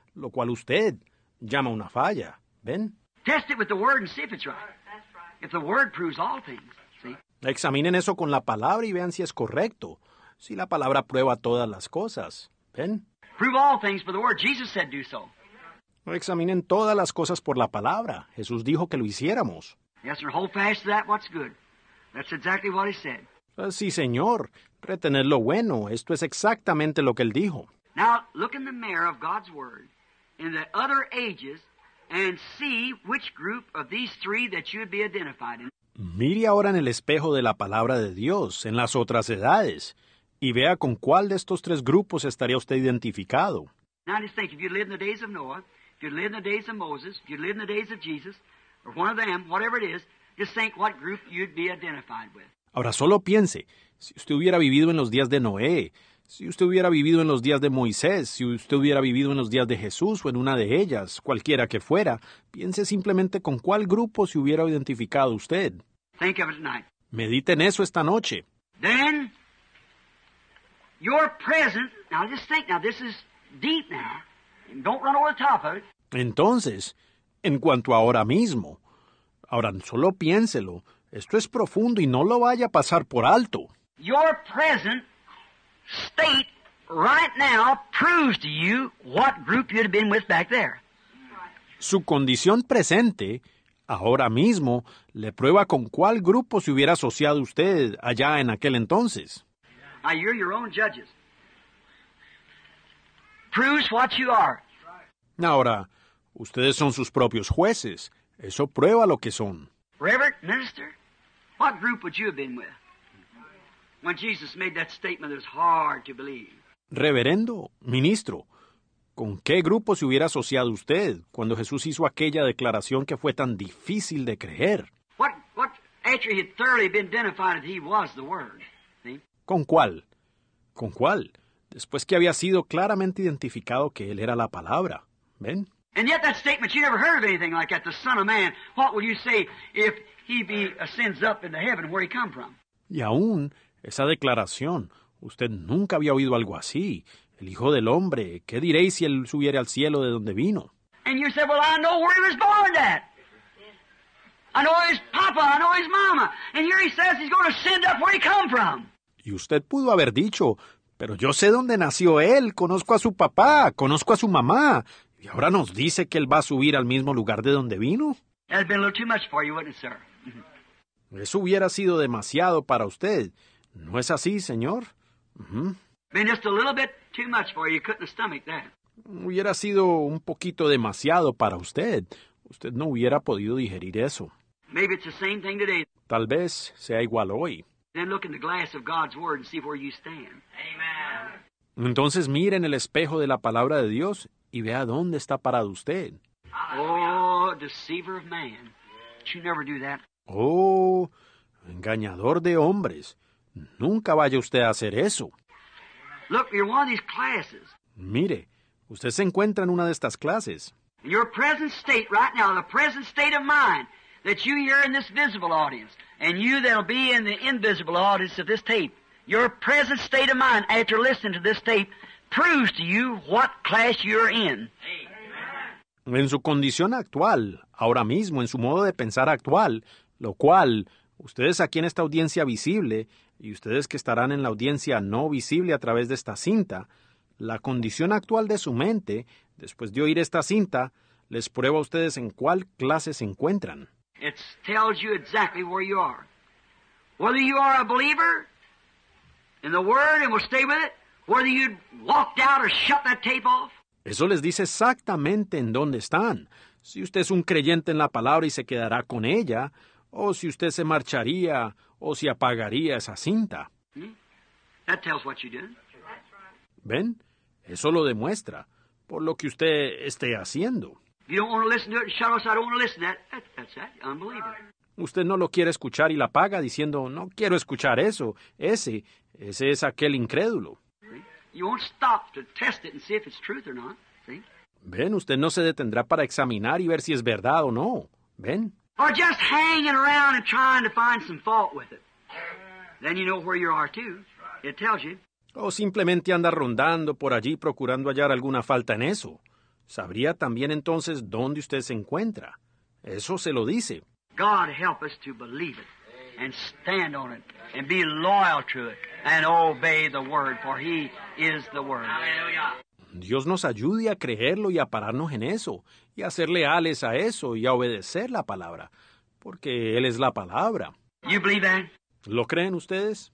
lo cual usted llama una falla. ¿Ven? Examinen eso con la palabra y vean si es correcto. Si la palabra prueba todas las cosas. ¿Ven? Examinen todas las cosas por la palabra. Jesús dijo que lo hiciéramos. Sí, señor. Retener lo bueno. Esto es exactamente lo que él dijo. Now, look in the mirror of God's word in the other ages and see which group of these three that you would be identified in. Mire ahora en el espejo de la palabra de Dios, en las otras edades, y vea con cuál de estos tres grupos estaría usted identificado. Now just think, if you live in the days of Noah, if you live in the days of Moses, if you live in the days of Jesus, or one of them, whatever it is, just think what group you'd be identified with. Ahora solo piense, si usted hubiera vivido en los días de Noé, si usted hubiera vivido en los días de Moisés, si usted hubiera vivido en los días de Jesús o en una de ellas, cualquiera que fuera, piense simplemente con cuál grupo se hubiera identificado usted. mediten Medite en eso esta noche. Entonces, en cuanto a ahora mismo, ahora solo piénselo, esto es profundo y no lo vaya a pasar por alto. Your present state right now proves to you what group you'd have been with back there. Su condición presente ahora mismo le prueba con cuál grupo se hubiera asociado usted allá en aquel entonces. Now you're your own judges. Proves what you are. Ahora, ustedes son sus propios jueces. Eso prueba lo que son. Reverend Minister, what group would you have been with? When Jesus made that statement, it was hard to believe. Reverendo, ministro, ¿con qué grupo se hubiera asociado usted cuando Jesús hizo aquella declaración que fue tan difícil de creer? What, what actually had thoroughly been identified that he was the Word. See? ¿Con cuál? ¿Con cuál? Después que había sido claramente identificado que él era la palabra. ¿Ven? And yet that statement, you never heard of anything like that. The Son of Man, what will you say if he be ascends uh, up into heaven where he come from? Y aún esa declaración, usted nunca había oído algo así. El Hijo del Hombre, ¿qué diréis si él subiera al cielo de donde vino? Y usted pudo haber dicho, pero yo sé dónde nació él, conozco a su papá, conozco a su mamá, y ahora nos dice que él va a subir al mismo lugar de donde vino. Eso hubiera sido demasiado para usted. ¿No es así, señor? Hubiera sido un poquito demasiado para usted. Usted no hubiera podido digerir eso. Tal vez sea igual hoy. Entonces mire en el espejo de la palabra de Dios y vea dónde está parado usted. Oh, oh engañador de hombres. Nunca vaya usted a hacer eso. Look, you're one of these classes. Mire, usted se encuentra en una de estas clases. Your present state right now, the present state of mind that you here in this visible audience, and you that'll be in the invisible audience of this tape, your present state of mind after listening to this tape proves to you what class you're in. En su condición actual, ahora mismo, en su modo de pensar actual, lo cual, ustedes aquí en esta audiencia visible, y ustedes que estarán en la audiencia no visible a través de esta cinta, la condición actual de su mente, después de oír esta cinta, les prueba a ustedes en cuál clase se encuentran. Eso les dice exactamente en dónde están. Si usted es un creyente en la palabra y se quedará con ella, o si usted se marcharía o si apagaría esa cinta. Hmm? ¿Ven? Eso lo demuestra, por lo que usted esté haciendo. Usted no lo quiere escuchar y la paga diciendo, no quiero escuchar eso, ese, ese es aquel incrédulo. Ven, usted no se detendrá para examinar y ver si es verdad o no. Ven or just hanging around and trying to find some fault with it. Then you know where you are too. It tells you. O simplemente andar rondando por allí procurando hallar alguna falta en eso. Sabría también entonces dónde usted se encuentra. Eso se lo dice. God help us to believe it and stand on it and be loyal to it and obey the word for he is the word. Hallelujah. Dios nos ayude a creerlo y a pararnos en eso, y a ser leales a eso y a obedecer la palabra, porque Él es la palabra. ¿Lo creen ustedes?